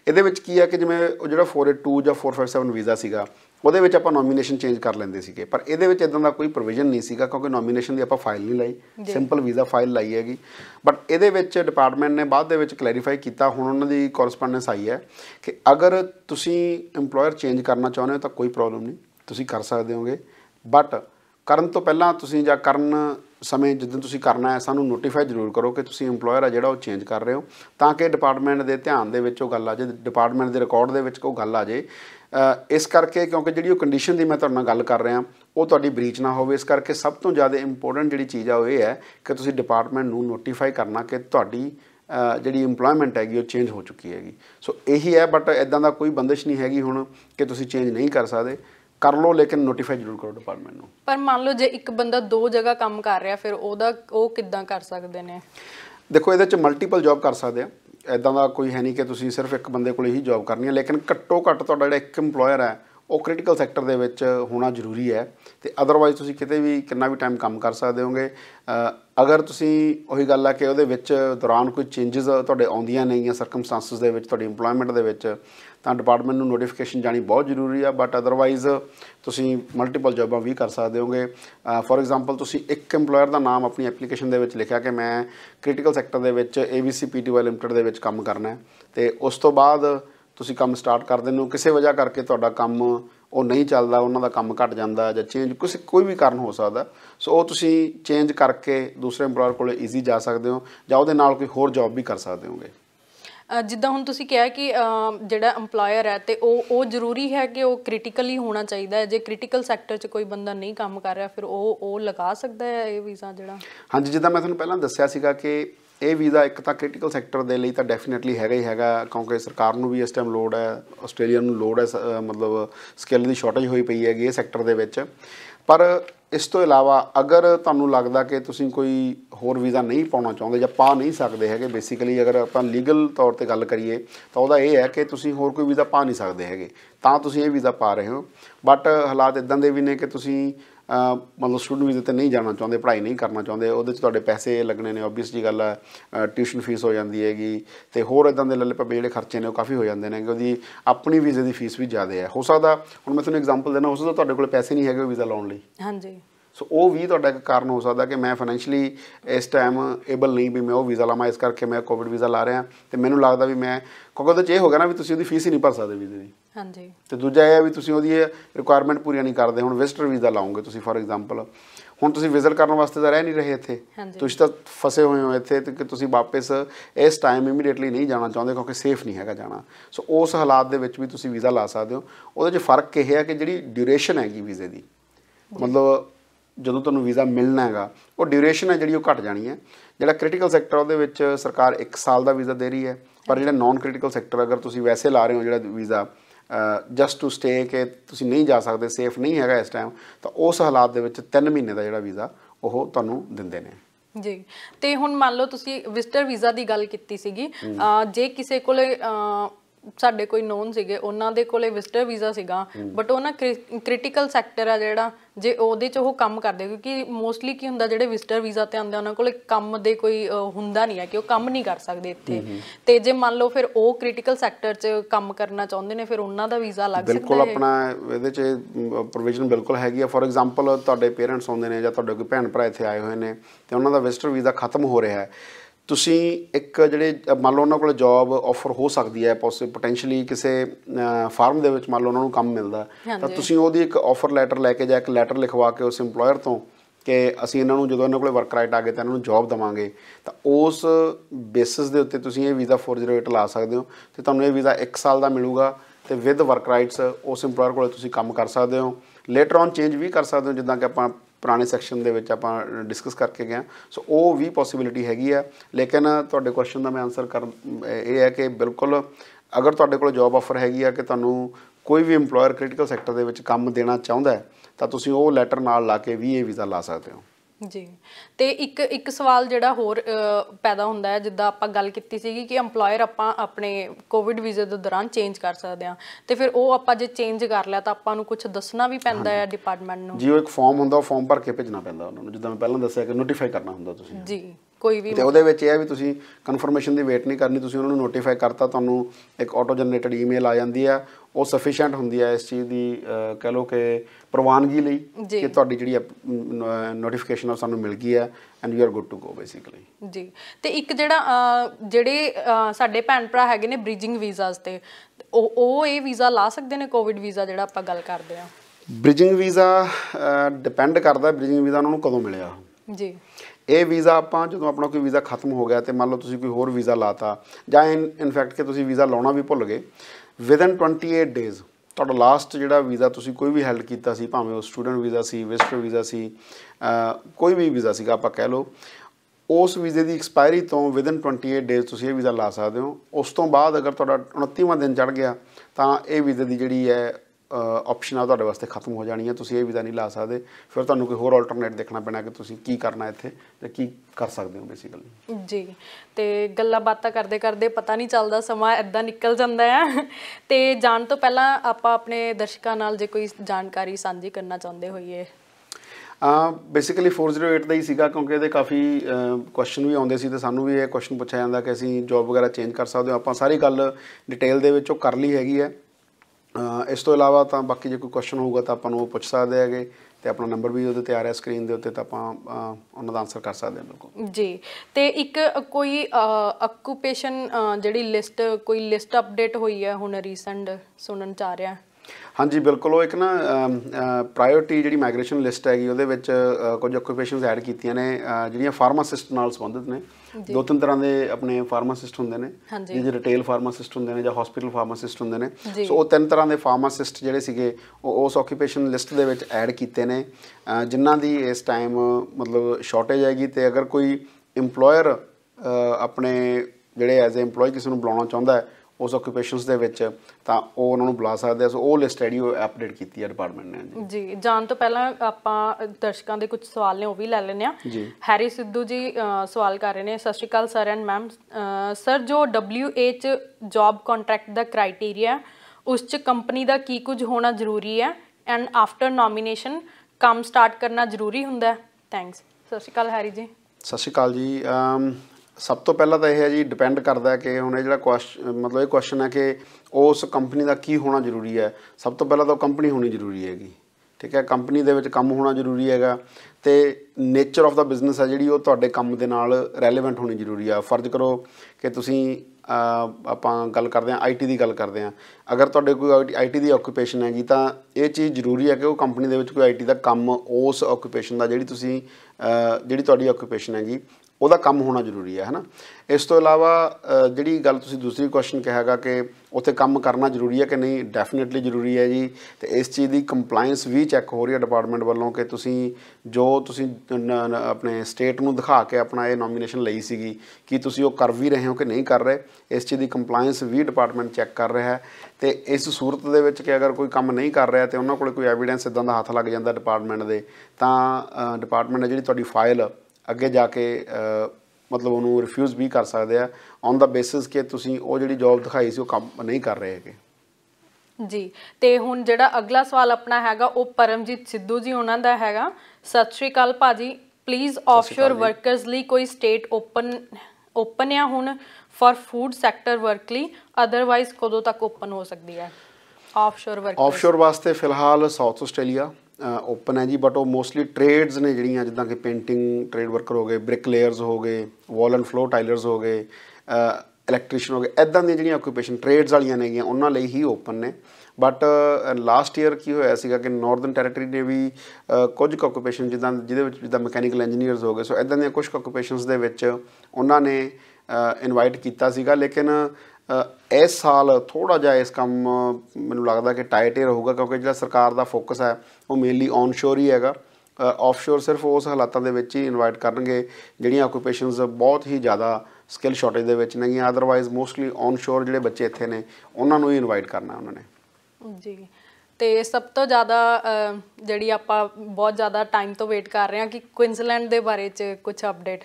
ਇਹਦੇ ਵਿੱਚ ਕੀ ਹੈ ਕਿ ਜਿਵੇਂ ਉਹ ਜਿਹੜਾ 482 ਜਾਂ 457 ਵੀਜ਼ਾ ਸੀਗਾ ਉਹਦੇ ਵਿੱਚ ਆਪਾਂ ਨੋਮੀਨੇਸ਼ਨ ਚੇਂਜ ਕਰ ਲੈਂਦੇ ਸੀਗੇ ਪਰ ਇਹਦੇ ਵਿੱਚ ਇਦਾਂ ਦਾ ਕੋਈ ਪ੍ਰੋਵੀਜ਼ਨ ਨਹੀਂ ਸੀਗਾ ਕਿਉਂਕਿ ਨੋਮੀਨੇਸ਼ਨ ਦੀ ਆਪਾਂ ਫਾਈਲ ਨਹੀਂ ਲਾਈ ਸਿੰਪਲ ਵੀਜ਼ਾ ਫਾਈਲ ਲਈ ਹੈਗੀ ਬਟ ਇਹਦੇ ਵਿੱਚ ਡਿਪਾਰਟਮੈਂਟ ਨੇ ਬਾਅਦ ਦੇ ਵਿੱਚ ਕਲੈਰੀਫਾਈ ਕੀਤਾ ਹੁਣ ਉਹਨਾਂ ਦੀ ਕੋਰਸਪੋਂਡੈਂਸ ਆਈ ਹੈ ਕਿ ਅਗਰ ਤੁਸੀਂ ਏਮਪਲੋਇਰ ਚੇਂਜ ਕਰਨਾ ਚਾਹੁੰਦੇ ਹੋ ਤਾਂ ਕੋਈ ਪ੍ਰੋਬਲਮ ਨਹੀਂ ਤੁਸੀਂ ਕਰ ਸਕਦੇ ਹੋਗੇ ਬਟ ਕਰਨ ਤੋਂ ਪਹਿਲਾਂ ਤੁਸੀਂ ਜਾਂ ਕਰਨ ਸਮੇਂ ਜਦੋਂ ਤੁਸੀਂ ਕਰਨਾ ਹੈ ਸਾਨੂੰ ਨੋਟੀਫਾਈ ਜ਼ਰੂਰ ਕਰੋ ਕਿ ਤੁਸੀਂ EMPLOYER ਆ ਜਿਹੜਾ ਉਹ ਚੇਂਜ ਕਰ ਰਹੇ ਹੋ ਤਾਂ ਕਿ ਡਿਪਾਰਟਮੈਂਟ ਦੇ ਧਿਆਨ ਦੇ ਵਿੱਚ ਉਹ ਗੱਲ ਆ ਜੇ ਡਿਪਾਰਟਮੈਂਟ ਦੇ ਰਿਕਾਰਡ ਦੇ ਵਿੱਚ ਕੋਈ ਗੱਲ ਆ ਜੇ ਇਸ ਕਰਕੇ ਕਿਉਂਕਿ ਜਿਹੜੀ ਉਹ ਕੰਡੀਸ਼ਨ ਦੀ ਮੈਂ ਤੁਹਾਡੇ ਨਾਲ ਗੱਲ ਕਰ ਰਿਹਾ ਉਹ ਤੁਹਾਡੀ ਬ੍ਰੀਚ ਨਾ ਹੋਵੇ ਇਸ ਕਰਕੇ ਸਭ ਤੋਂ ਜ਼ਿਆਦਾ ਇੰਪੋਰਟੈਂਟ ਜਿਹੜੀ ਚੀਜ਼ ਆ ਉਹ ਇਹ ਹੈ ਕਿ ਤੁਸੀਂ ਡਿਪਾਰਟਮੈਂਟ ਨੂੰ ਨੋਟੀਫਾਈ ਕਰਨਾ ਕਿ ਤੁਹਾਡੀ ਜਿਹੜੀ EMPLOYMENT ਹੈਗੀ ਉਹ ਚੇਂਜ ਹੋ ਚੁੱਕੀ ਹੈਗੀ ਸੋ ਇਹੀ ਹੈ ਬਟ ਇਦਾਂ ਦਾ ਕੋਈ ਬੰਦਿਸ਼ ਨਹੀਂ ਹੈਗੀ ਹੁਣ ਕਿ ਤੁਸੀਂ ਚੇਂਜ ਨਹੀਂ ਕਰ ਸਕਦੇ ਕਰ ਲੋ ਲੇਕਿਨ ਨੋਟੀਫਾਈ ਜ਼ਰੂਰ ਕਰੋ ਡਿਪਾਰਟਮੈਂਟ ਨੂੰ ਪਰ ਮੰਨ ਲਓ ਜੇ ਇੱਕ ਬੰਦਾ ਦੋ ਜਗ੍ਹਾ ਕੰਮ ਕਰ ਰਿਹਾ ਫਿਰ ਉਹਦਾ ਉਹ ਕਿੱਦਾਂ ਕਰ ਸਕਦੇ ਨੇ ਦੇਖੋ ਇਹਦੇ ਚ ਮਲਟੀਪਲ ਜੌਬ ਕਰ ਸਕਦੇ ਆ ਐਦਾਂ ਦਾ ਕੋਈ ਹੈ ਨਹੀਂ ਕਿ ਤੁਸੀਂ ਸਿਰਫ ਇੱਕ ਬੰਦੇ ਕੋਲੇ ਹੀ ਜੌਬ ਕਰਨੀ ਹੈ ਲੇਕਿਨ ਘੱਟੋ ਘੱਟ ਤੁਹਾਡਾ ਜਿਹੜਾ ਇੱਕ ਏਮਪਲੋਇਰ ਹੈ ਉਹ ਕ੍ਰਿਟੀਕਲ ਸੈਕਟਰ ਦੇ ਵਿੱਚ ਹੋਣਾ ਜ਼ਰੂਰੀ ਹੈ ਤੇ ਅਦਰਵਾਈਜ਼ ਤੁਸੀਂ ਕਿਤੇ ਵੀ ਕਿੰਨਾ ਵੀ ਟਾਈਮ ਕੰਮ ਕਰ ਸਕਦੇ ਹੋਗੇ ਅਗਰ ਤੁਸੀਂ ਉਹੀ ਗੱਲ ਆ ਕਿ ਉਹਦੇ ਵਿੱਚ ਦੌਰਾਨ ਕੋਈ ਚੇਂਜਸ ਤੁਹਾਡੇ ਆਉਂਦੀਆਂ ਨਹੀਂ ਆ ਸਰਕਮਸਟੈਂਸਸ ਦੇ ਵਿੱਚ ਤੁਹਾਡੀ ਏਮਪਲੋਇਮੈਂਟ ਦੇ ਵਿੱਚ ਤਾਂ ਡਿਪਾਰਟਮੈਂਟ ਨੂੰ ਨੋਟੀਫਿਕੇਸ਼ਨ ਜਾਣੀ ਬਹੁਤ ਜ਼ਰੂਰੀ ਆ ਬਟ ਅਦਰਵਾਈਜ਼ ਤੁਸੀਂ ਮਲਟੀਪਲ ਜੌਬਾਂ ਵੀ ਕਰ ਸਕਦੇ ਹੋਗੇ ਫੋਰ ਐਗਜ਼ਾਮਪਲ ਤੁਸੀਂ ਇੱਕ ਏਮਪਲੋਇਰ ਦਾ ਨਾਮ ਆਪਣੀ ਐਪਲੀਕੇਸ਼ਨ ਦੇ ਵਿੱਚ ਲਿਖਿਆ ਕਿ ਮੈਂ ਕ੍ਰਿਟੀਕਲ ਸੈਕਟਰ ਦੇ ਵਿੱਚ ABC PTY ਲਿਮਟਿਡ ਦੇ ਵਿੱਚ ਕੰਮ ਕਰਨਾ ਹੈ ਤੇ ਉਸ ਤੋਂ ਬਾਅਦ ਤੁਸੀਂ ਕੰਮ ਸਟਾਰਟ ਕਰ ਦਿੰਦੇ ਹੋ ਕਿਸੇ ਵਜ੍ਹਾ ਕਰਕੇ ਤੁਹਾਡਾ ਕੰਮ ਉਹ ਨਹੀਂ ਚੱਲਦਾ ਉਹਨਾਂ ਦਾ ਕੰਮ ਘਟ ਜਾਂਦਾ ਜਾਂ ਚੇਂਜ ਕਿਸੇ ਕੋਈ ਵੀ ਕਾਰਨ ਹੋ ਸਕਦਾ ਸੋ ਉਹ ਤੁਸੀਂ ਚੇਂਜ ਕਰਕੇ ਦੂਸਰੇ ਏਮਪਲੋਇਰ ਕੋਲੇ ਈਜ਼ੀ ਜਾ ਸਕਦੇ ਹੋ ਜਾਂ ਉਹਦੇ ਨਾਲ ਕੋਈ ਹੋਰ ਜੌਬ ਵੀ ਕਰ ਸਕਦੇ ਹੋਗੇ ਜਿੱਦਾਂ ਹੁਣ ਤੁਸੀਂ ਕਿਹਾ ਕਿ ਜਿਹੜਾ EMPLOYER ਹੈ ਤੇ ਉਹ ਉਹ ਜ਼ਰੂਰੀ ਹੈ ਕਿ ਉਹ ਕ੍ਰਿਟੀਕਲੀ ਹੋਣਾ ਚਾਹੀਦਾ ਹੈ ਜੇ ਕ੍ਰਿਟੀਕਲ ਸੈਕਟਰ 'ਚ ਕੋਈ ਬੰਦਾ ਨਹੀਂ ਕੰਮ ਕਰ ਰਿਹਾ ਫਿਰ ਉਹ ਉਹ ਲਗਾ ਸਕਦਾ ਹੈ ਇਹ ਵੀਜ਼ਾ ਜਿਹੜਾ ਹਾਂਜੀ ਜਿੱਦਾਂ ਮੈਂ ਤੁਹਾਨੂੰ ਪਹਿਲਾਂ ਦੱਸਿਆ ਸੀਗਾ ਕਿ ਇਹ ਵੀਜ਼ਾ ਇੱਕ ਤਾਂ ਕ੍ਰਿਟੀਕਲ ਸੈਕਟਰ ਦੇ ਲਈ ਤਾਂ ਡੈਫੀਨਿਟਲੀ ਹੈਗਾ ਹੀ ਹੈਗਾ ਕਿਉਂਕਿ ਸਰਕਾਰ ਨੂੰ ਵੀ ਇਸ ਟਾਈਮ ਲੋਡ ਹੈ ਆਸਟ੍ਰੇਲੀਆ ਨੂੰ ਲੋਡ ਹੈ ਮਤਲਬ ਸਕਿੱਲ ਦੀ ਸ਼ਾਰਟੇਜ ਹੋਈ ਪਈ ਹੈਗੀ ਇਹ ਸੈਕਟਰ ਦੇ ਵਿੱਚ ਪਰ ਇਸ ਤੋਂ ਇਲਾਵਾ ਅਗਰ ਤੁਹਾਨੂੰ ਲੱਗਦਾ ਕਿ ਤੁਸੀਂ ਕੋਈ ਹੋਰ ਵੀਜ਼ਾ ਨਹੀਂ ਪਾਉਣਾ ਚਾਹੁੰਦੇ ਜਾਂ ਪਾ ਨਹੀਂ ਸਕਦੇ ਹੈਗੇ ਬੇਸਿਕਲੀ ਅਗਰ ਆਪਾਂ ਲੀਗਲ ਤੌਰ ਤੇ ਗੱਲ ਕਰੀਏ ਤਾਂ ਉਹਦਾ ਇਹ ਹੈ ਕਿ ਤੁਸੀਂ ਹੋਰ ਕੋਈ ਵੀਜ਼ਾ ਪਾ ਨਹੀਂ ਸਕਦੇ ਹੈਗੇ ਤਾਂ ਤੁਸੀਂ ਇਹ ਵੀਜ਼ਾ ਪਾ ਰਹੇ ਹੋ ਬਟ ਹਾਲਾਤ ਇਦਾਂ ਦੇ ਵੀ ਨੇ ਕਿ ਤੁਸੀਂ ਮਤਲਬ ਸਟੂਡੈਂਟ ਵੀਜ਼ੇ ਤੇ ਨਹੀਂ ਜਾਣਾ ਚਾਹੁੰਦੇ ਪੜ੍ਹਾਈ ਨਹੀਂ ਕਰਨਾ ਚਾਹੁੰਦੇ ਉਹਦੇ 'ਚ ਤੁਹਾਡੇ ਪੈਸੇ ਲੱਗਣੇ ਨੇ ਜੀ ਗੱਲ ਹੈ ਟਿਊਸ਼ਨ ਫੀਸ ਹੋ ਜਾਂਦੀ ਹੈਗੀ ਤੇ ਹੋਰ ਇਦਾਂ ਦੇ ਲੱਲੇ ਪੱਪੇ ਜਿਹੜੇ ਖਰਚੇ ਨੇ ਉਹ ਕਾਫੀ ਹੋ ਜਾਂਦੇ ਨੇ ਕਿਉਂਕਿ ਆਪਣੀ ਵੀਜ਼ੇ ਦੀ ਫੀਸ ਵੀ ਜ਼ਿਆਦਾ ਹੈ ਹੋ ਸਕਦਾ ਹੁਣ ਮੈਂ ਤੁਹਾਨੂੰ ਐਗਜ਼ਾਮਪਲ ਦੇਣਾ ਹੋ ਸਕਦਾ ਤੁਹਾਡੇ ਕੋਲ ਪੈਸੇ ਨਹੀਂ ਹੈਗੇ ਵੀਜ਼ਾ ਲਾਉਣ ਲਈ ਹਾਂਜੀ ਸੋ ਉਹ ਵੀ ਤੁਹਾਡਾ ਇੱਕ ਕਾਰਨ ਹੋ ਸਕਦਾ ਕਿ ਮੈਂ ਫਾਈਨੈਂਸ਼ਲੀ ਇਸ ਟਾਈਮ ਏਬਲ ਨਹੀਂ ਵੀ ਮੈਂ ਉਹ ਵੀਜ਼ਾ ਲਾਮਾ ਇਸ ਕਰਕੇ ਮੈਂ ਕੋਵਿਡ ਵੀਜ਼ਾ ਲਾ ਰਿਹਾ ਤੇ ਮੈਨੂੰ ਲੱਗਦਾ ਵੀ ਮੈਂ ਕਿਉਂਕਿ ਉਹਦੇ ਚ ਇਹ ਹੋ ਗਿਆ ਨਾ ਵੀ ਤੁਸੀਂ ਉਹਦੀ ਫੀਸ ਹੀ ਨਹੀਂ ਭਰ ਸਕਦੇ ਵੀਜ਼ੇ ਦੀ ਹਾਂਜੀ ਤੇ ਦੂਜਾ ਇਹ ਹੈ ਵੀ ਤੁਸੀਂ ਉਹਦੀ ਰਿਕੁਆਇਰਮੈਂਟ ਪੂਰੀਆਂ ਨਹੀਂ ਕਰਦੇ ਹੁਣ ਵਿਜ਼ਟਰ ਵੀਜ਼ਾ ਲਾਉਂਗੇ ਤੁਸੀਂ ਫਾਰ ਐਗਜ਼ਾਮਪਲ ਹੁਣ ਤੁਸੀਂ ਵਿਜ਼ਿਟ ਕਰਨ ਵਾਸਤੇ ਤਾਂ ਰਹਿ ਨਹੀਂ ਰਹੇ ਇੱਥੇ ਤੁਸੀਂ ਤਾਂ ਫਸੇ ਹੋਏ ਹੋ ਇੱਥੇ ਤੇ ਕਿ ਤੁਸੀਂ ਵਾਪਸ ਇਸ ਟਾਈਮ ਇਮੀਡੀਏਟਲੀ ਨਹੀਂ ਜਾਣਾ ਚਾਹੁੰਦੇ ਕਿਉਂਕਿ ਸੇਫ ਨਹੀਂ ਹੈਗਾ ਜਾਣਾ ਸੋ ਉਸ ਹਾਲਾਤ ਦੇ ਵਿੱਚ ਵੀ ਤੁਸੀਂ ਵੀਜ਼ਾ ਲਾ ਸਕਦੇ ਹੋ ਉਹਦੇ 'ਚ ਫਰਕ ਇਹ ਹੈ ਕਿ ਜਿਹੜੀ ਡਿਊਰੇਸ਼ਨ ਹੈਗੀ ਵੀਜ਼ੇ ਦੀ ਮਤਲਬ ਜਦੋਂ ਤੁਹਾਨੂੰ ਵੀਜ਼ਾ ਮਿਲਣਾ ਹੈਗਾ ਉਹ ਡਿਊਰੇਸ਼ਨ ਹੈ ਜਿਹੜੀ ਉਹ ਘਟ ਜਾਣੀ ਹੈ ਜਿਹੜਾ ਕ੍ਰਿਟੀਕਲ ਸੈਕਟਰ ਉਹਦੇ ਵਿੱਚ ਸਰਕਾਰ 1 ਸਾਲ ਦਾ ਵੀਜ਼ਾ ਦੇ ਰਹੀ ਹੈ ਪਰ ਜਿਹੜਾ ਨਾਨ ਕ੍ਰਿਟੀਕਲ ਸੈਕਟਰ ਅਗਰ ਤੁਸੀਂ ਵੈਸੇ ਲਾ ਰਹੇ ਹੋ ਜਿਹੜਾ ਵੀਜ਼ਾ ਜਸਟ ਟੂ ਸਟੇ ਕਿ ਤੁਸੀਂ ਨਹੀਂ ਜਾ ਸਕਦੇ ਸੇਫ ਨਹੀਂ ਹੈਗਾ ਇਸ ਟਾਈਮ ਤਾਂ ਉਸ ਹਾਲਾਤ ਦੇ ਵਿੱਚ 3 ਮਹੀਨੇ ਦਾ ਜਿਹੜਾ ਵੀਜ਼ਾ ਉਹ ਤੁਹਾਨੂੰ ਦਿੰਦੇ ਨੇ ਜੀ ਤੇ ਹੁਣ ਮੰਨ ਲਓ ਤੁਸੀਂ ਵਿਜ਼ਟਰ ਵੀਜ਼ਾ ਦੀ ਗੱਲ ਕੀਤੀ ਸੀਗੀ ਜੇ ਕਿਸੇ ਕੋਲ ਸਾਡੇ ਕੋਈ ਨੋਨ ਸੀਗੇ ਉਹਨਾਂ ਦੇ ਕੋਲੇ ਵਿਜ਼ਟਰ ਵੀਜ਼ਾ ਸੀਗਾ ਬਟ ਉਹ ਨਾ ਕ੍ਰਿਟੀਕਲ ਸੈਕਟਰ ਆ ਜਿਹੜਾ ਜੇ ਉਹਦੇ ਚ ਉਹ ਕੰਮ ਕਰਦੇ ਕਿਉਂਕਿ ਮੋਸਟਲੀ ਕੀ ਹੁੰਦਾ ਜਿਹੜੇ ਵਿਜ਼ਟਰ ਵੀਜ਼ਾ ਤੇ ਆਉਂਦੇ ਉਹਨਾਂ ਕੋਲੇ ਕੰਮ ਦੇ ਕੋਈ ਹੁੰਦਾ ਨਹੀਂ ਹੈ ਕਿ ਉਹ ਕੰਮ ਨਹੀਂ ਕਰ ਸਕਦੇ ਇੱਥੇ ਤੇ ਜੇ ਮੰਨ ਲਓ ਫਿਰ ਉਹ ਕ੍ਰਿਟੀਕਲ ਸੈਕਟਰ ਚ ਕੰਮ ਕਰਨਾ ਚਾਹੁੰਦੇ ਨੇ ਫਿਰ ਉਹਨਾਂ ਦਾ ਵੀਜ਼ਾ ਲੱਗ ਸਕਦਾ ਹੈ ਬਿਲਕੁਲ ਆਪਣਾ ਇਹਦੇ ਚ ਪ੍ਰੋਵੀਜ਼ਨ ਬਿਲਕੁਲ ਹੈਗੀ ਆ ਫੋਰ ਐਗਜ਼ਾਮਪਲ ਤੁਹਾਡੇ ਪੇਰੈਂਟਸ ਆਉਂਦੇ ਨੇ ਜਾਂ ਤੁਹਾਡੇ ਕੋਈ ਭੈਣ ਭਰਾ ਇੱਥੇ ਆਏ ਹੋਏ ਨੇ ਤੇ ਉਹਨਾਂ ਦਾ ਵਿਜ਼ਟਰ ਵੀਜ਼ਾ ਖਤਮ ਹੋ ਰਿਹਾ ਹੈ ਤੁਸੀਂ ਇੱਕ ਜਿਹੜੇ ਮੰਨ ਲਓ ਉਹਨਾਂ ਕੋਲ ਜੌਬ ਆਫਰ ਹੋ ਸਕਦੀ ਹੈ ਪੋਸੀ ਪੋਟੈਂਸ਼ੀਅਲੀ ਕਿਸੇ ਫਾਰਮ ਦੇ ਵਿੱਚ ਮੰਨ ਲਓ ਉਹਨਾਂ ਨੂੰ ਕੰਮ ਮਿਲਦਾ ਤਾਂ ਤੁਸੀਂ ਉਹਦੀ ਇੱਕ ਆਫਰ ਲੈਟਰ ਲੈ ਕੇ ਜਾ ਇੱਕ ਲੈਟਰ ਲਿਖਵਾ ਕੇ ਉਸ ਏਮਪਲੋਇਰ ਤੋਂ ਕਿ ਅਸੀਂ ਇਹਨਾਂ ਨੂੰ ਜਦੋਂ ਇਹਨਾਂ ਕੋਲੇ ਵਰਕ ਰਾਈਟ ਆ ਗਏ ਤਾਂ ਇਹਨਾਂ ਨੂੰ ਜੌਬ ਦਵਾਂਗੇ ਤਾਂ ਉਸ ਬੇਸਿਸ ਦੇ ਉੱਤੇ ਤੁਸੀਂ ਇਹ ਵੀਜ਼ਾ 408 ਲਾ ਸਕਦੇ ਹੋ ਤੇ ਤੁਹਾਨੂੰ ਇਹ ਵੀਜ਼ਾ 1 ਸਾਲ ਦਾ ਮਿਲੂਗਾ ਤੇ ਵਿਦ ਵਰਕ ਰਾਈਟਸ ਉਸ ਏਮਪਲੋਇਰ ਕੋਲੇ ਤੁਸੀਂ ਕੰਮ ਕਰ ਸਕਦੇ ਹੋ ਲੇਟਰ ਔਨ ਚੇਂਜ ਵੀ ਕਰ ਸਕਦੇ ਹੋ ਜਿੱਦਾਂ ਕਿ ਆਪਾਂ ਪੁਰਾਣੇ ਸੈਕਸ਼ਨ ਦੇ ਵਿੱਚ ਆਪਾਂ ਡਿਸਕਸ ਕਰਕੇ ਗਏ ਸੋ ਉਹ ਵੀ ਪੋਸਿਬਿਲਿਟੀ ਹੈਗੀ ਆ ਲੇਕਿਨ ਤੁਹਾਡੇ ਕੁਐਸਚਨ ਦਾ ਮੈਂ ਆਨਸਰ ਕਰ ਇਹ ਹੈ ਕਿ ਬਿਲਕੁਲ ਅਗਰ ਤੁਹਾਡੇ ਕੋਲ ਜੌਬ ਆਫਰ ਹੈਗੀ ਆ ਕਿ ਤੁਹਾਨੂੰ ਕੋਈ ਵੀ ਏਮਪਲੋਇਰ ਕ੍ਰਿਟੀਕਲ ਸੈਕਟਰ ਦੇ ਵਿੱਚ ਕੰਮ ਦੇਣਾ ਚਾਹੁੰਦਾ ਤਾਂ ਤੁਸੀਂ ਉਹ ਲੈਟਰ ਨਾਲ ਲਾ ਕੇ ਵੀ ਇਹ ਵੀਜ਼ਾ ਲਾ ਸਕਦੇ ਹੋ ਜੀ ਤੇ ਇੱਕ ਇੱਕ ਸਵਾਲ ਜਿਹੜਾ ਹੋਰ ਪੈਦਾ ਹੁੰਦਾ ਹੈ ਜਿੱਦਾਂ ਆਪਾਂ ਗੱਲ ਕੀਤੀ ਸੀਗੀ ਕਿ EMPLOYER ਆਪਾਂ ਆਪਣੇ ਕੋਵਿਡ ਵੀਜ਼ੇ ਦੇ ਦੌਰਾਨ ਚੇਂਜ ਕਰ ਸਕਦੇ ਆ ਤੇ ਫਿਰ ਉਹ ਆਪਾਂ ਜੇ ਚੇਂਜ ਕਰ ਲਿਆ ਤਾਂ ਆਪਾਂ ਨੂੰ ਕੁਝ ਦੱਸਣਾ ਵੀ ਪੈਂਦਾ ਹੈ ਡਿਪਾਰਟਮੈਂਟ ਨੂੰ ਜੀ ਉਹ ਇੱਕ ਫਾਰਮ ਹੁੰਦਾ ਉਹ ਫਾਰਮ ਭਰ ਕੇ ਭੇਜਣਾ ਪੈਂਦਾ ਉਹਨਾਂ ਨੂੰ ਜਿੱਦਾਂ ਮੈਂ ਪਹਿਲਾਂ ਦੱਸਿਆ ਕਿ ਨੋਟੀਫਾਈ ਕਰਨਾ ਹੁੰਦਾ ਤੁਸੀਂ ਜੀ ਕੋਈ ਵੀ ਤੇ ਉਹਦੇ ਵਿੱਚ ਇਹ ਹੈ ਵੀ ਤੁਸੀਂ ਕਨਫਰਮੇਸ਼ਨ ਦੀ ਵੇਟ ਨਹੀਂ ਕਰਨੀ ਤੁਸੀਂ ਉਹਨਾਂ ਨੂੰ ਨੋਟੀਫਾਈ ਕਰਤਾ ਤੁਹਾਨੂੰ ਇੱਕ ਆਟੋ ਜਨਰੇਟਡ ਈਮੇਲ ਆ ਜਾਂਦੀ ਹੈ ਉਹ ਸਫੀਸ਼ੀਐਂਟ ਹੁੰਦੀ ਹੈ ਇਸ ਚੀਜ਼ ਦੀ ਕਹ ਲੋ ਕਿ ਪ੍ਰਵਾਨਗੀ ਲਈ ਕਿ ਤੁਹਾਡੀ ਜਿਹੜੀ ਨੋਟੀਫਿਕੇਸ਼ਨ ਆ ਸਾਨੂੰ ਮਿਲ ਗਈ ਹੈ and you are good to go basically ਜੀ ਤੇ ਇੱਕ ਜਿਹੜਾ ਜਿਹੜੇ ਸਾਡੇ ਭੈਣ ਭਰਾ ਹੈਗੇ ਨੇ ਬ੍ਰਿਜਿੰਗ ਵੀਜ਼ਾਸ ਤੇ ਉਹ ਉਹ ਇਹ ਵੀਜ਼ਾ ਲਾ ਸਕਦੇ ਨੇ ਕੋਵਿਡ ਵੀਜ਼ਾ ਜਿਹੜਾ ਆਪਾਂ ਗੱਲ ਕਰਦੇ ਆ ਬ੍ਰਿਜਿੰਗ ਵੀਜ਼ਾ ਡਿਪੈਂਡ ਕਰਦਾ ਬ੍ਰਿਜਿੰਗ ਵੀਜ਼ਾ ਉਹਨਾਂ ਨੂੰ ਕਦੋਂ ਮਿਲਿਆ ਜੀ ਇਹ ਵੀਜ਼ਾ ਆਪਾਂ ਜਦੋਂ ਆਪਣਾ ਕੋਈ ਵੀਜ਼ਾ ਖਤਮ ਹੋ ਗਿਆ ਤੇ ਮੰਨ ਲਓ ਤੁਸੀਂ ਕੋਈ ਹੋਰ ਵੀਜ਼ਾ ਲਾਤਾ ਜਾਂ ਇਨਫੈਕਟ ਕਿ ਤੁਸੀਂ ਵੀਜ਼ਾ ਲਾਉਣਾ ਵੀ ਭੁੱਲ ਗਏ ਵਿਦ ਇਨ 28 ਡੇਜ਼ ਤੁਹਾਡਾ ਲਾਸਟ ਜਿਹੜਾ ਵੀਜ਼ਾ ਤੁਸੀਂ ਕੋਈ ਵੀ ਹੈਲਡ ਕੀਤਾ ਸੀ ਭਾਵੇਂ ਉਹ ਸਟੂਡੈਂਟ ਵੀਜ਼ਾ ਸੀ ਵਿਜ਼ਟਰ ਵੀਜ਼ਾ ਸੀ ਕੋਈ ਵੀ ਵੀਜ਼ਾ ਸੀਗਾ ਆਪਾਂ ਕਹਿ ਲਓ ਉਸ ਵੀਜ਼ੇ ਦੀ ਐਕਸਪਾਇਰੀ ਤੋਂ ਵਿਦ ਇਨ 28 ਡੇਜ਼ ਤੁਸੀਂ ਇਹ ਵੀਜ਼ਾ ਲਾ ਸਕਦੇ ਹੋ ਉਸ ਤੋਂ ਬਾਅਦ ਅਗਰ ਤੁਹਾਡਾ 29ਵਾਂ ਦਿਨ ਚੜ ਗਿਆ ਤਾਂ ਇਹ ਵੀਜ਼ੇ ਦੀ ਜਿਹੜੀ ਹੈ ਆਪਸ਼ਨਾਂ ਤੁਹਾਡੇ ਵਾਸਤੇ ਖਤਮ ਹੋ ਜਾਣੀਆਂ ਤੁਸੀਂ ਇਹ ਵੀਜ਼ਾ ਨਹੀਂ ਲਾ ਸਕਦੇ ਫਿਰ ਤੁਹਾਨੂੰ ਕੋਈ ਹੋਰ ਆਲਟਰਨੇਟ ਦੇਖਣਾ ਪੈਣਾ ਕਿ ਤੁਸੀਂ ਕੀ ਕਰਨਾ ਇੱਥੇ ਤੇ ਕੀ ਕਰ ਸਕਦੇ ਹੋ ਬੇਸਿਕਲੀ ਜੀ ਤੇ ਗੱਲਾਂ ਬਾਤਾਂ ਕਰਦੇ ਕਰਦੇ ਪਤਾ ਨਹੀਂ ਚੱਲਦਾ ਸਮਾਂ ਐਦਾਂ ਨਿਕਲ ਜਾਂਦਾ ਹੈ ਤੇ ਜਾਣ ਤੋਂ ਪਹਿਲਾਂ ਆਪਾਂ ਆਪਣੇ ਦਰਸ਼ਕਾਂ ਨਾਲ ਜੇ ਕੋਈ ਜਾਣਕਾਰੀ ਸਾਂਝੀ ਕਰਨਾ ਚਾਹੁੰਦੇ ਹੋਈਏ ਆ ਬੇਸਿਕਲੀ 408 ਦਾ ਹੀ ਸੀਗਾ ਕਿਉਂਕਿ ਇਹਦੇ ਕਾਫੀ ਕੁਐਸਚਨ ਵੀ ਆਉਂਦੇ ਸੀ ਤੇ ਸਾਨੂੰ ਵੀ ਇਹ ਕੁਐਸਚਨ ਪੁੱਛਿਆ ਜਾਂਦਾ ਕਿ ਅਸੀਂ ਜੌਬ ਵਗੈਰਾ ਚੇਂਜ ਕਰ ਸਕਦੇ ਹਾਂ ਆਪਾਂ ਸਾਰੀ ਗੱਲ ਡਿਟੇਲ ਦੇ ਵਿੱਚ ਉਹ ਕਰ ਲਈ ਹੈਗੀ ਹੈ ਇਸ ਤੋਂ ਇਲਾਵਾ ਤਾਂ ਬਾਕੀ ਜੇ ਕੋਈ ਕੁਐਸਚਨ ਹੋਊਗਾ ਤਾਂ ਆਪਾਂ ਨੂੰ ਉਹ ਪੁੱਛ ਸਕਦੇ ਹੈਗੇ ਤੇ ਆਪਣਾ ਨੰਬਰ ਵੀ ਉਹਦੇ ਤੇ ਆ ਰਿਹਾ ਸਕਰੀਨ ਦੇ ਉੱਤੇ ਤਾਂ ਆਪਾਂ ਉਹਨਾਂ ਦਾ ਆਨਸਰ ਕਰ ਸਕਦੇ ਹਾਂ ਬਿਲਕੁਲ ਜੀ ਤੇ ਇੱਕ ਕੋਈ ਆਕੂਪੇਸ਼ਨ ਜਿਹੜੀ ਲਿਸਟ ਕੋਈ ਲਿਸਟ ਅਪਡੇਟ ਹੋਈ ਹੈ ਹੁਣ ਰੀਸੈਂਟ ਸੁਣਨ ਚਾਹ ਰਿਹਾ ਹਾਂਜੀ ਬਿਲਕੁਲ ਉਹ ਇੱਕ ਨਾ ਪ੍ਰਾਇੋਰਟੀ ਜਿਹੜੀ ਮਾਈਗ੍ਰੇਸ਼ਨ ਲਿਸਟ ਹੈਗੀ ਉਹਦੇ ਵਿੱਚ ਕੁਝ ਆਕੂਪੇਸ਼ਨਸ ਐਡ ਕੀਤੀਆਂ ਨੇ ਜਿਹੜੀਆਂ ਫਾਰਮਾਸਿਸਟ ਨਾਲ ਸੰਬੰਧਿਤ ਨੇ ਦੋ ਤਿੰਨ ਤਰ੍ਹਾਂ ਦੇ ਆਪਣੇ ਫਾਰਮਾਸਿਸਟ ਹੁੰਦੇ ਨੇ ਜਿਹੜੇ ਰਿਟੇਲ ਫਾਰਮਾਸਿਸਟ ਹੁੰਦੇ ਨੇ ਜਾਂ ਹਸਪੀਟਲ ਫਾਰਮਾਸਿਸਟ ਹੁੰਦੇ ਨੇ ਸੋ ਉਹ ਤਿੰਨ ਤਰ੍ਹਾਂ ਦੇ ਫਾਰਮਾਸਿਸਟ ਜਿਹੜੇ ਸੀਗੇ ਉਹ ਉਸ ਆਕੂਪੇਸ਼ਨ ਲਿਸਟ ਦੇ ਵਿੱਚ ਐਡ ਕੀਤੇ ਨੇ ਜਿਨ੍ਹਾਂ ਦੀ ਇਸ ਟਾਈਮ ਮਤਲਬ ਸ਼ਾਰਟੇਜ ਹੈਗੀ ਤੇ ਅਗਰ ਕੋਈ ਏਮਪਲੋਇਰ ਆਪਣੇ ਜਿਹੜੇ ਐਜ਼ ਅ ਏਮਪਲੋਈ ਕਿਸੇ ਨੂੰ ਬੁਲਾਉਣਾ ਚਾਹੁੰਦਾ ਹੈ ਉਸ ਆਕੂਪੇਸ਼ਨਸ ਦੇ ਵਿੱਚ ਤਾਂ ਉਹ ਉਹਨਾਂ ਨੂੰ ਬੁਲਾ ਸਕਦੇ ਆ ਸੋ ਉਹ ਲਿਸਟ ਜਿਹੜੀ ਉਹ ਅਪਡੇਟ ਕੀਤੀ ਹੈ ਡਿਪਾਰਟਮੈਂਟ ਨੇ ਜੀ ਜਾਣ ਤੋਂ ਪਹਿਲਾਂ ਆਪਾਂ ਦਰਸ਼ਕਾਂ ਦੇ ਕੁਝ ਸਵਾਲ ਨੇ ਉਹ ਵੀ ਲੈ ਲੈਣੇ ਆ ਹੈਰੀ ਸਿੱਧੂ ਜੀ ਸਵਾਲ ਕਰ ਰਹੇ ਨੇ ਸਤਿ ਸ਼੍ਰੀ ਅਕਾਲ ਸਰ ਐਂਡ ਮੈਮ ਸਰ ਜੋ WA ਚ ਜੌਬ ਕੰਟਰੈਕਟ ਦਾ ਕ੍ਰਾਈਟੇਰੀਆ ਉਸ ਚ ਕੰਪਨੀ ਦਾ ਕੀ ਕੁਝ ਹੋਣਾ ਜ਼ਰੂਰੀ ਹੈ ਐਂਡ ਆਫਟਰ ਨੋਮੀਨੇਸ਼ਨ ਕੰਮ ਸਟਾਰਟ ਕਰਨਾ ਜ਼ਰੂਰੀ ਹੁੰਦਾ ਹੈ ਥੈਂਕਸ ਸਤਿ ਸ਼੍ਰੀ ਅਕਾਲ ਹੈਰੀ ਜੀ ਸਤਿ ਸ਼੍ਰੀ ਅਕਾਲ ਜੀ ਸਭ ਤੋਂ ਪਹਿਲਾਂ ਤਾਂ ਇਹ ਹੈ ਜੀ ਡਿਪੈਂਡ ਕਰਦਾ ਹੈ ਕਿ ਹੁਣ ਇਹ ਜਿਹੜਾ ਕੁਐਸਚਨ ਮਤਲਬ ਇਹ ਕੁਐਸਚਨ ਹੈ ਕਿ ਉਸ ਕੰਪਨੀ ਦਾ ਕੀ ਹੋਣਾ ਜ਼ਰੂਰੀ ਹੈ ਸਭ ਤੋਂ ਪਹਿਲਾਂ ਤਾਂ ਕੰਪਨੀ ਹੋਣੀ ਜ਼ਰੂਰੀ ਹੈਗੀ ਠੀਕ ਹੈ ਕੰਪਨੀ ਦੇ ਵਿੱਚ ਕੰਮ ਹੋਣਾ ਜ਼ਰੂਰੀ ਹੈਗਾ ਤੇ ਨੇਚਰ ਆਫ ਦਾ ਬਿਜ਼ਨਸ ਹੈ ਜਿਹੜੀ ਉਹ ਤੁਹਾਡੇ ਕੰਮ ਦੇ ਨਾਲ ਰੈਲੇਵੈਂਟ ਹੋਣੀ ਜ਼ਰੂਰੀ ਆ ਫਰਜ਼ ਕਰੋ ਕਿ ਤੁਸੀਂ ਆਪਾਂ ਗੱਲ ਕਰਦੇ ਆ ਆਈਟੀ ਦੀ ਗੱਲ ਕਰਦੇ ਆ ਅਗਰ ਤੁਹਾਡੇ ਕੋਈ ਆਈਟੀ ਦੀ ਆਕੂਪੇਸ਼ਨ ਹੈਗੀ ਤਾਂ ਇਹ ਚੀਜ਼ ਜ਼ਰੂਰੀ ਹੈ ਕਿ ਉਹ ਕੰਪਨੀ ਦੇ ਵਿੱਚ ਕੋਈ ਆਈਟੀ ਦਾ ਕੰਮ ਉਸ ਆਕੂਪੇਸ਼ਨ ਦਾ ਜਿਹੜੀ ਤੁਸੀਂ ਜਿਹੜੀ ਤੁਹਾਡੀ ਆਕੂਪੇਸ਼ਨ ਹੈਗੀ ਉਹਦਾ ਕੰਮ ਹੋਣਾ ਜ਼ਰੂਰੀ ਹੈ ਹਨਾ ਇਸ ਤੋਂ ਇਲਾਵਾ ਜਿਹੜੀ ਗੱਲ ਤੁਸੀਂ ਦੂਸਰੀ ਕੁਐਸਚਨ ਕਿਹਾਗਾ ਕਿ ਉੱਥੇ ਕੰਮ ਕਰਨਾ ਜ਼ਰੂਰੀ ਹੈ ਕਿ ਨਹੀਂ ਡੈਫੀਨਿਟਲੀ ਜ਼ਰੂਰੀ ਹੈ ਜੀ ਤੇ ਇਸ ਚੀਜ਼ ਦੀ ਕੰਪਲਾਈਂਸ ਵੀ ਚੈੱਕ ਹੋ ਰਹੀ ਹੈ ਡਿਪਾਰਟਮੈਂਟ ਵੱਲੋਂ ਕਿ ਤੁਸੀਂ ਜੋ ਤੁਸੀਂ ਆਪਣੇ ਸਟੇਟ ਨੂੰ ਦਿਖਾ ਕੇ ਆਪਣਾ ਇਹ ਨੋਮੀਨੇਸ਼ਨ ਲਈ ਸੀਗੀ ਕਿ ਤੁਸੀਂ ਉਹ ਕਰ ਵੀ ਰਹੇ ਹੋ ਕਿ ਨਹੀਂ ਕਰ ਰਹੇ ਇਸ ਚੀਜ਼ ਦੀ ਕੰਪਲਾਈਂਸ ਵੀ ਡਿਪਾਰਟਮੈਂਟ ਚੈੱਕ ਕਰ ਰਿਹਾ ਹੈ ਤੇ ਇਸ ਸੂਰਤ ਦੇ ਵਿੱਚ ਕਿ ਅਗਰ ਕੋਈ ਕੰਮ ਨਹੀਂ ਕਰ ਰਿਹਾ ਹੈ ਤੇ ਉਹਨਾਂ ਕੋਲ ਕੋਈ ਐਵੀਡੈਂਸ ਇਦਾਂ ਦਾ ਹੱਥ ਲੱਗ ਜਾਂਦਾ ਡਿਪਾਰਟਮੈਂਟ ਦੇ ਤਾਂ ਡਿਪਾਰਟਮੈਂਟ ਨੇ ਜਿਹੜੀ ਤੁਹਾਡੀ ਫਾਈਲ ਅੱਗੇ ਜਾ ਕੇ ਮਤਲਬ ਉਹਨੂੰ ਰਿਫਿਊਜ਼ ਵੀ ਕਰ ਸਕਦੇ ਆ ਔਨ ਦਾ ਬੇਸਿਸ ਕਿ ਤੁਸੀਂ ਉਹ ਜਿਹੜੀ ਜੌਬ ਦਿਖਾਈ ਸੀ ਉਹ ਕੰਮ ਨਹੀਂ ਕਰ ਰਹੇ ਹੈਗੇ ਜੀ ਤੇ ਹੁਣ ਜਿਹੜਾ ਅਗਲਾ ਸਵਾਲ ਆਪਣਾ ਹੈਗਾ ਉਹ ਪਰਮਜੀਤ ਸਿੱਧੂ ਜੀ ਉਹਨਾਂ ਦਾ ਹੈਗਾ ਸਤਿ ਸ਼੍ਰੀ ਅਕਾਲ ਭਾਜੀ ਪਲੀਜ਼ ਆਫਸ਼ੋਰ ਵਰਕਰਸ ਲਈ ਕੋਈ ਸਟੇਟ ਓਪਨ ਓਪਨ ਆ ਹੁਣ ਫॉर ਫੂਡ ਸੈਕਟਰ ਵਰਕ ਲਈ ਅਦਰਵਾਈਜ਼ ਕਦੋਂ ਤੱਕ ਓਪਨ ਹੋ ਸਕਦੀ ਹੈ ਆਫਸ਼ੋਰ ਵਰਕਰਸ ਆਫਸ਼ੋਰ ਵਾਸਤੇ ਫਿਲਹਾਲ ਸਾਊਥ ਆਸਟ੍ਰੇਲੀਆ ਓਪਨ ਹੈ ਜੀ ਬਟ ਉਹ ਮੋਸਟਲੀ ਟ੍ਰੇਡਸ ਨੇ ਜਿਹੜੀਆਂ ਜਿੱਦਾਂ ਕਿ ਪੇਂਟਿੰਗ ਟ੍ਰੇਡ ਵਰਕਰ ਹੋ ਗਏ ਬ੍ਰਿਕ ਲੇਅਰਸ ਹੋ ਗਏ ਵਾਲ ਐਂਡ ਫਲੋਰ ਟਾਈਲਰਸ ਹੋ ਗਏ ਇਲੈਕਟ੍ਰੀਸ਼ੀਅਨ ਹੋ ਗਏ ਐਦਾਂ ਦੀਆਂ ਜਿਹੜੀਆਂ ਆਕੂਪੇਸ਼ਨ ਟ੍ਰੇਡਸ ਵਾਲੀਆਂ ਨੇਗੀਆਂ ਉਹਨਾਂ ਲਈ ਹੀ ਓਪਨ ਨੇ ਬਟ ਲਾਸਟ ਈਅਰ ਕੀ ਹੋਇਆ ਸੀਗਾ ਕਿ ਨਾਰਥਰਨ ਟੈਰੀਟਰੀ ਨੇ ਵੀ ਕੁਝ ਆਕੂਪੇਸ਼ਨ ਜਿੱਦਾਂ ਜਿਹਦੇ ਵਿੱਚ ਜਿੱਦਾਂ ਮਕੈਨੀਕਲ ਇੰਜੀਨੀਅਰਸ ਹੋ ਗਏ ਸੋ ਐਦਾਂ ਦੀਆਂ ਕੁਝ ਆਕੂਪੇਸ਼ਨਸ ਦੇ ਵਿੱਚ ਉਹਨਾਂ ਨੇ ਇਨਵਾਈਟ ਕੀਤਾ ਸੀਗਾ ਲੇਕਿਨ ਇਸ ਸਾਲ ਥੋੜਾ ਜਿਹਾ ਇਸ ਕੰਮ ਮੈਨੂੰ ਲੱਗਦਾ ਕਿ ਟਾਈਟ ਹੀ ਰਹੂਗਾ ਕਿਉਂਕਿ ਜਿਹੜਾ ਸਰਕਾਰ ਦਾ ਫੋਕਸ ਹੈ ਉਹ ਮੇਨਲੀ ਔਨਸ਼ੋਰ ਹੀ ਹੈਗਾ ਆਫਸ਼ੋਰ ਸਿਰਫ ਉਸ ਹਾਲਾਤਾਂ ਦੇ ਵਿੱਚ ਹੀ ਇਨਵਾਈਟ ਕਰਨਗੇ ਜਿਹੜੀਆਂ ਆਕੂਪੇਸ਼ਨਸ ਬਹੁਤ ਹੀ ਜ਼ਿਆਦਾ ਸਕਿੱਲ ਸ਼ਾਰਟੇਜ ਦੇ ਵਿੱਚ ਨੇਗੀਆਂ ਆਦਰਵਾਇਜ਼ ਮੋਸਟਲੀ ਔਨਸ਼ੋਰ ਜਿਹੜੇ ਬੱਚੇ ਇੱਥੇ ਨੇ ਉਹਨਾਂ ਨੂੰ ਹੀ ਇਨਵਾਈਟ ਕਰਨਾ ਉਹਨਾਂ ਨੇ ਜੀ ਤੇ ਸਭ ਤੋਂ ਜ਼ਿਆਦਾ ਜਿਹੜੀ ਆਪਾਂ ਬਹੁਤ ਜ਼ਿਆਦਾ ਟਾਈਮ ਤੋਂ ਵੇਟ ਕਰ ਰਹੇ ਹਾਂ ਕਿ ਕੁਇਨਸਲੈਂਡ ਦੇ ਬਾਰੇ ਚ ਕੁਝ ਅਪਡੇਟ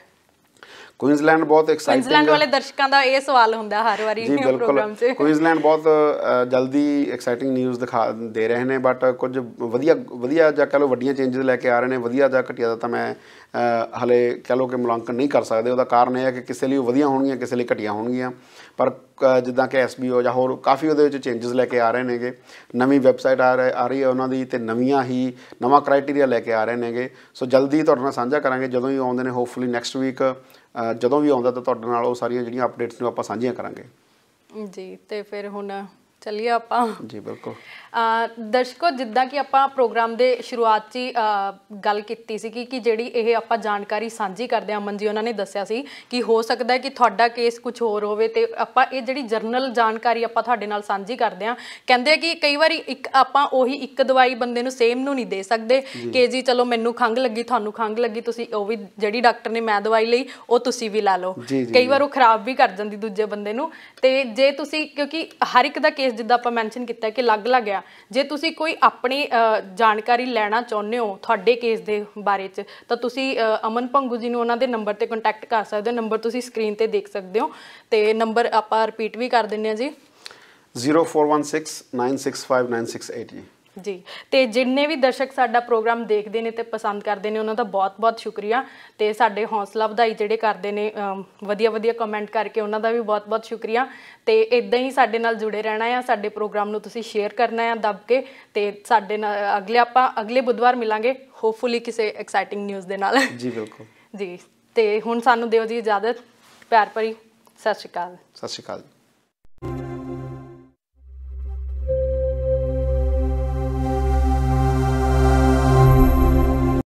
ਕੁਇਨਜ਼ਲੈਂਡ ਬਹੁਤ ਐਕਸਾਈਟਿੰਗ ਕੁਇਨਜ਼ਲੈਂਡ ਵਾਲੇ ਦਰਸ਼ਕਾਂ ਦਾ ਇਹ ਸਵਾਲ ਹੁੰਦਾ ਹਰ ਵਾਰੀ ਪ੍ਰੋਗਰਾਮ 'ਚ ਕੁਇਨਜ਼ਲੈਂਡ ਬਹੁਤ ਜਲਦੀ ਐਕਸਾਈਟਿੰਗ ਨਿਊਜ਼ ਦਿਖਾ ਦੇ ਰਹੇ ਨੇ ਬਟ ਕੁਝ ਵਧੀਆ ਵਧੀਆ ਜਾਂ ਕਹ ਲੋ ਵੱਡੀਆਂ ਚੇਂਜਸ ਲੈ ਕੇ ਆ ਰਹੇ ਨੇ ਵਧੀਆ ਜਾਂ ਘਟਿਆ ਦਾ ਤਾਂ ਮੈਂ ਹਲੇ ਕਹ ਲੋ ਕਿ ਮੁਲਾਂਕਣ ਨਹੀਂ ਕਰ ਸਕਦੇ ਉਹਦਾ ਕਾਰਨ ਇਹ ਹੈ ਕਿ ਕਿਸੇ ਲਈ ਵਧੀਆ ਹੋਣਗੀਆਂ ਕਿਸੇ ਲਈ ਘਟੀਆਂ ਹੋਣਗੀਆਂ ਪਰ ਜਿੱਦਾਂ ਕਿ ਐਸਬੀਓ ਜਾਂ ਹੋਰ ਕਾਫੀ ਉਹਦੇ ਵਿੱਚ ਚੇਂਜਸ ਲੈ ਕੇ ਆ ਰਹੇ ਨੇਗੇ ਨਵੀਂ ਵੈਬਸਾਈਟ ਆ ਰਹੀ ਆ ਰਹੀ ਹੈ ਉਹਨਾਂ ਦੀ ਤੇ ਨਵੀਆਂ ਹੀ ਨਵਾਂ ਕ੍ਰਾਈਟੇਰੀਆ ਲੈ ਕੇ ਆ ਰਹੇ ਨੇਗੇ ਸੋ ਜਲਦੀ ਤੁਹਾਡੇ ਨਾਲ ਸਾਂਝਾ ਕਰਾਂਗੇ ਜਦੋਂ ਵੀ ਆਉਂਦੇ ਨੇ ਹੋਪਫੁਲੀ ਨੈਕਸਟ ਵੀਕ ਜਦੋਂ ਵੀ ਆਉਂਦਾ ਤਾਂ ਤੁਹਾਡੇ ਨਾਲ ਉਹ ਸਾਰੀਆਂ ਜਿਹੜੀਆਂ ਅਪਡੇਟਸ ਨੂੰ ਆਪਾਂ ਸਾਂਝੀਆਂ ਕਰਾਂਗੇ ਜੀ ਤੇ ਫਿਰ ਹੁਣ ਚੱਲਿਆ ਆਪਾਂ ਜੀ ਬਿਲਕੁਲ ਦਰਸ਼ਕੋ ਜਿੱਦਾਂ ਕਿ ਆਪਾਂ ਪ੍ਰੋਗਰਾਮ ਦੇ ਸ਼ੁਰੂਆਤ 'ਚ ਗੱਲ ਕੀਤੀ ਸੀ ਕਿ ਜਿਹੜੀ ਇਹ ਆਪਾਂ ਜਾਣਕਾਰੀ ਸਾਂਝੀ ਕਰਦੇ ਆ ਅਮਨ ਜੀ ਉਹਨਾਂ ਨੇ ਦੱਸਿਆ ਸੀ ਕਿ ਹੋ ਸਕਦਾ ਹੈ ਕਿ ਤੁਹਾਡਾ ਕੇਸ ਕੁਝ ਹੋਰ ਹੋਵੇ ਤੇ ਆਪਾਂ ਇਹ ਜਿਹੜੀ ਜਰਨਲ ਜਾਣਕਾਰੀ ਆਪਾਂ ਤੁਹਾਡੇ ਨਾਲ ਸਾਂਝੀ ਕਰਦੇ ਆ ਕਹਿੰਦੇ ਆ ਕਿ ਕਈ ਵਾਰੀ ਇੱਕ ਆਪਾਂ ਉਹੀ ਇੱਕ ਦਵਾਈ ਬੰਦੇ ਨੂੰ ਸੇਮ ਨੂੰ ਨਹੀਂ ਦੇ ਸਕਦੇ ਕਿ ਜੀ ਚਲੋ ਮੈਨੂੰ ਖੰਗ ਲੱਗੀ ਤੁਹਾਨੂੰ ਖੰਗ ਲੱਗੀ ਤੁਸੀਂ ਉਹ ਵੀ ਜਿਹੜੀ ਡਾਕਟਰ ਨੇ ਮੈਂ ਦਵਾਈ ਲਈ ਉਹ ਤੁਸੀਂ ਵੀ ਲਾ ਲਓ ਕਈ ਵਾਰ ਉਹ ਖਰਾਬ ਵੀ ਕਰ ਜਾਂਦੀ ਦੂਜੇ ਬੰਦੇ ਨੂੰ ਤੇ ਜੇ ਤੁਸੀਂ ਕਿਉਂਕਿ ਹਰ ਇੱਕ ਦਾ ਕੇਸ ਕੇਸ ਜਿੱਦਾਂ ਆਪਾਂ ਮੈਂਸ਼ਨ ਕੀਤਾ ਕਿ ਅਲੱਗ ਲੱਗ ਗਿਆ ਜੇ ਤੁਸੀਂ ਕੋਈ ਆਪਣੀ ਜਾਣਕਾਰੀ ਲੈਣਾ ਚਾਹੁੰਦੇ ਹੋ ਤੁਹਾਡੇ ਕੇਸ ਦੇ ਬਾਰੇ 'ਚ ਤਾਂ ਤੁਸੀਂ ਅਮਨ ਭੰਗੂ ਜੀ ਨੂੰ ਉਹਨਾਂ ਦੇ ਨੰਬਰ ਤੇ ਕੰਟੈਕਟ ਕਰ ਸਕਦੇ ਹੋ ਨੰਬਰ ਤੁਸੀਂ ਸਕਰੀਨ ਤੇ ਦੇਖ ਸਕਦੇ ਹੋ ਤੇ ਨੰਬਰ ਆਪਾਂ ਰਿਪੀਟ ਵੀ ਕਰ ਦਿੰਨੇ ਆ ਜੀ 0416965968 ਜੀ ਤੇ ਜਿੰਨੇ ਵੀ ਦਰਸ਼ਕ ਸਾਡਾ ਪ੍ਰੋਗਰਾਮ ਦੇਖਦੇ ਨੇ ਤੇ ਪਸੰਦ ਕਰਦੇ ਨੇ ਉਹਨਾਂ ਦਾ ਬਹੁਤ-ਬਹੁਤ ਸ਼ੁਕਰੀਆ ਤੇ ਸਾਡੇ ਹੌਸਲਾ ਵਧਾਈ ਜਿਹੜੇ ਕਰਦੇ ਨੇ ਵਧੀਆ-ਵਧੀਆ ਕਮੈਂਟ ਕਰਕੇ ਉਹਨਾਂ ਦਾ ਵੀ ਬਹੁਤ-ਬਹੁਤ ਸ਼ੁਕਰੀਆ ਤੇ ਇਦਾਂ ਹੀ ਸਾਡੇ ਨਾਲ ਜੁੜੇ ਰਹਿਣਾ ਆ ਸਾਡੇ ਪ੍ਰੋਗਰਾਮ ਨੂੰ ਤੁਸੀਂ ਸ਼ੇਅਰ ਕਰਨਾ ਆ ਦੱਬ ਕੇ ਤੇ ਸਾਡੇ ਨਾਲ ਅਗਲੇ ਆਪਾਂ ਅਗਲੇ ਬੁੱਧਵਾਰ ਮਿਲਾਂਗੇ ਹੋਪਫੁਲੀ ਕਿਸੇ ਐਕਸਾਈਟਿੰਗ ਨਿਊਜ਼ ਦੇ ਨਾਲ ਜੀ ਬਿਲਕੁਲ ਜੀ ਤੇ ਹੁਣ ਸਾਨੂੰ ਦਿਓ ਜੀ ਇਜਾਜ਼ਤ ਪਿਆਰ ਭਰੀ ਸਤਿ ਸ਼੍ਰੀ ਅਕਾਲ ਸਤਿ ਸ਼੍ਰੀ ਅਕਾਲ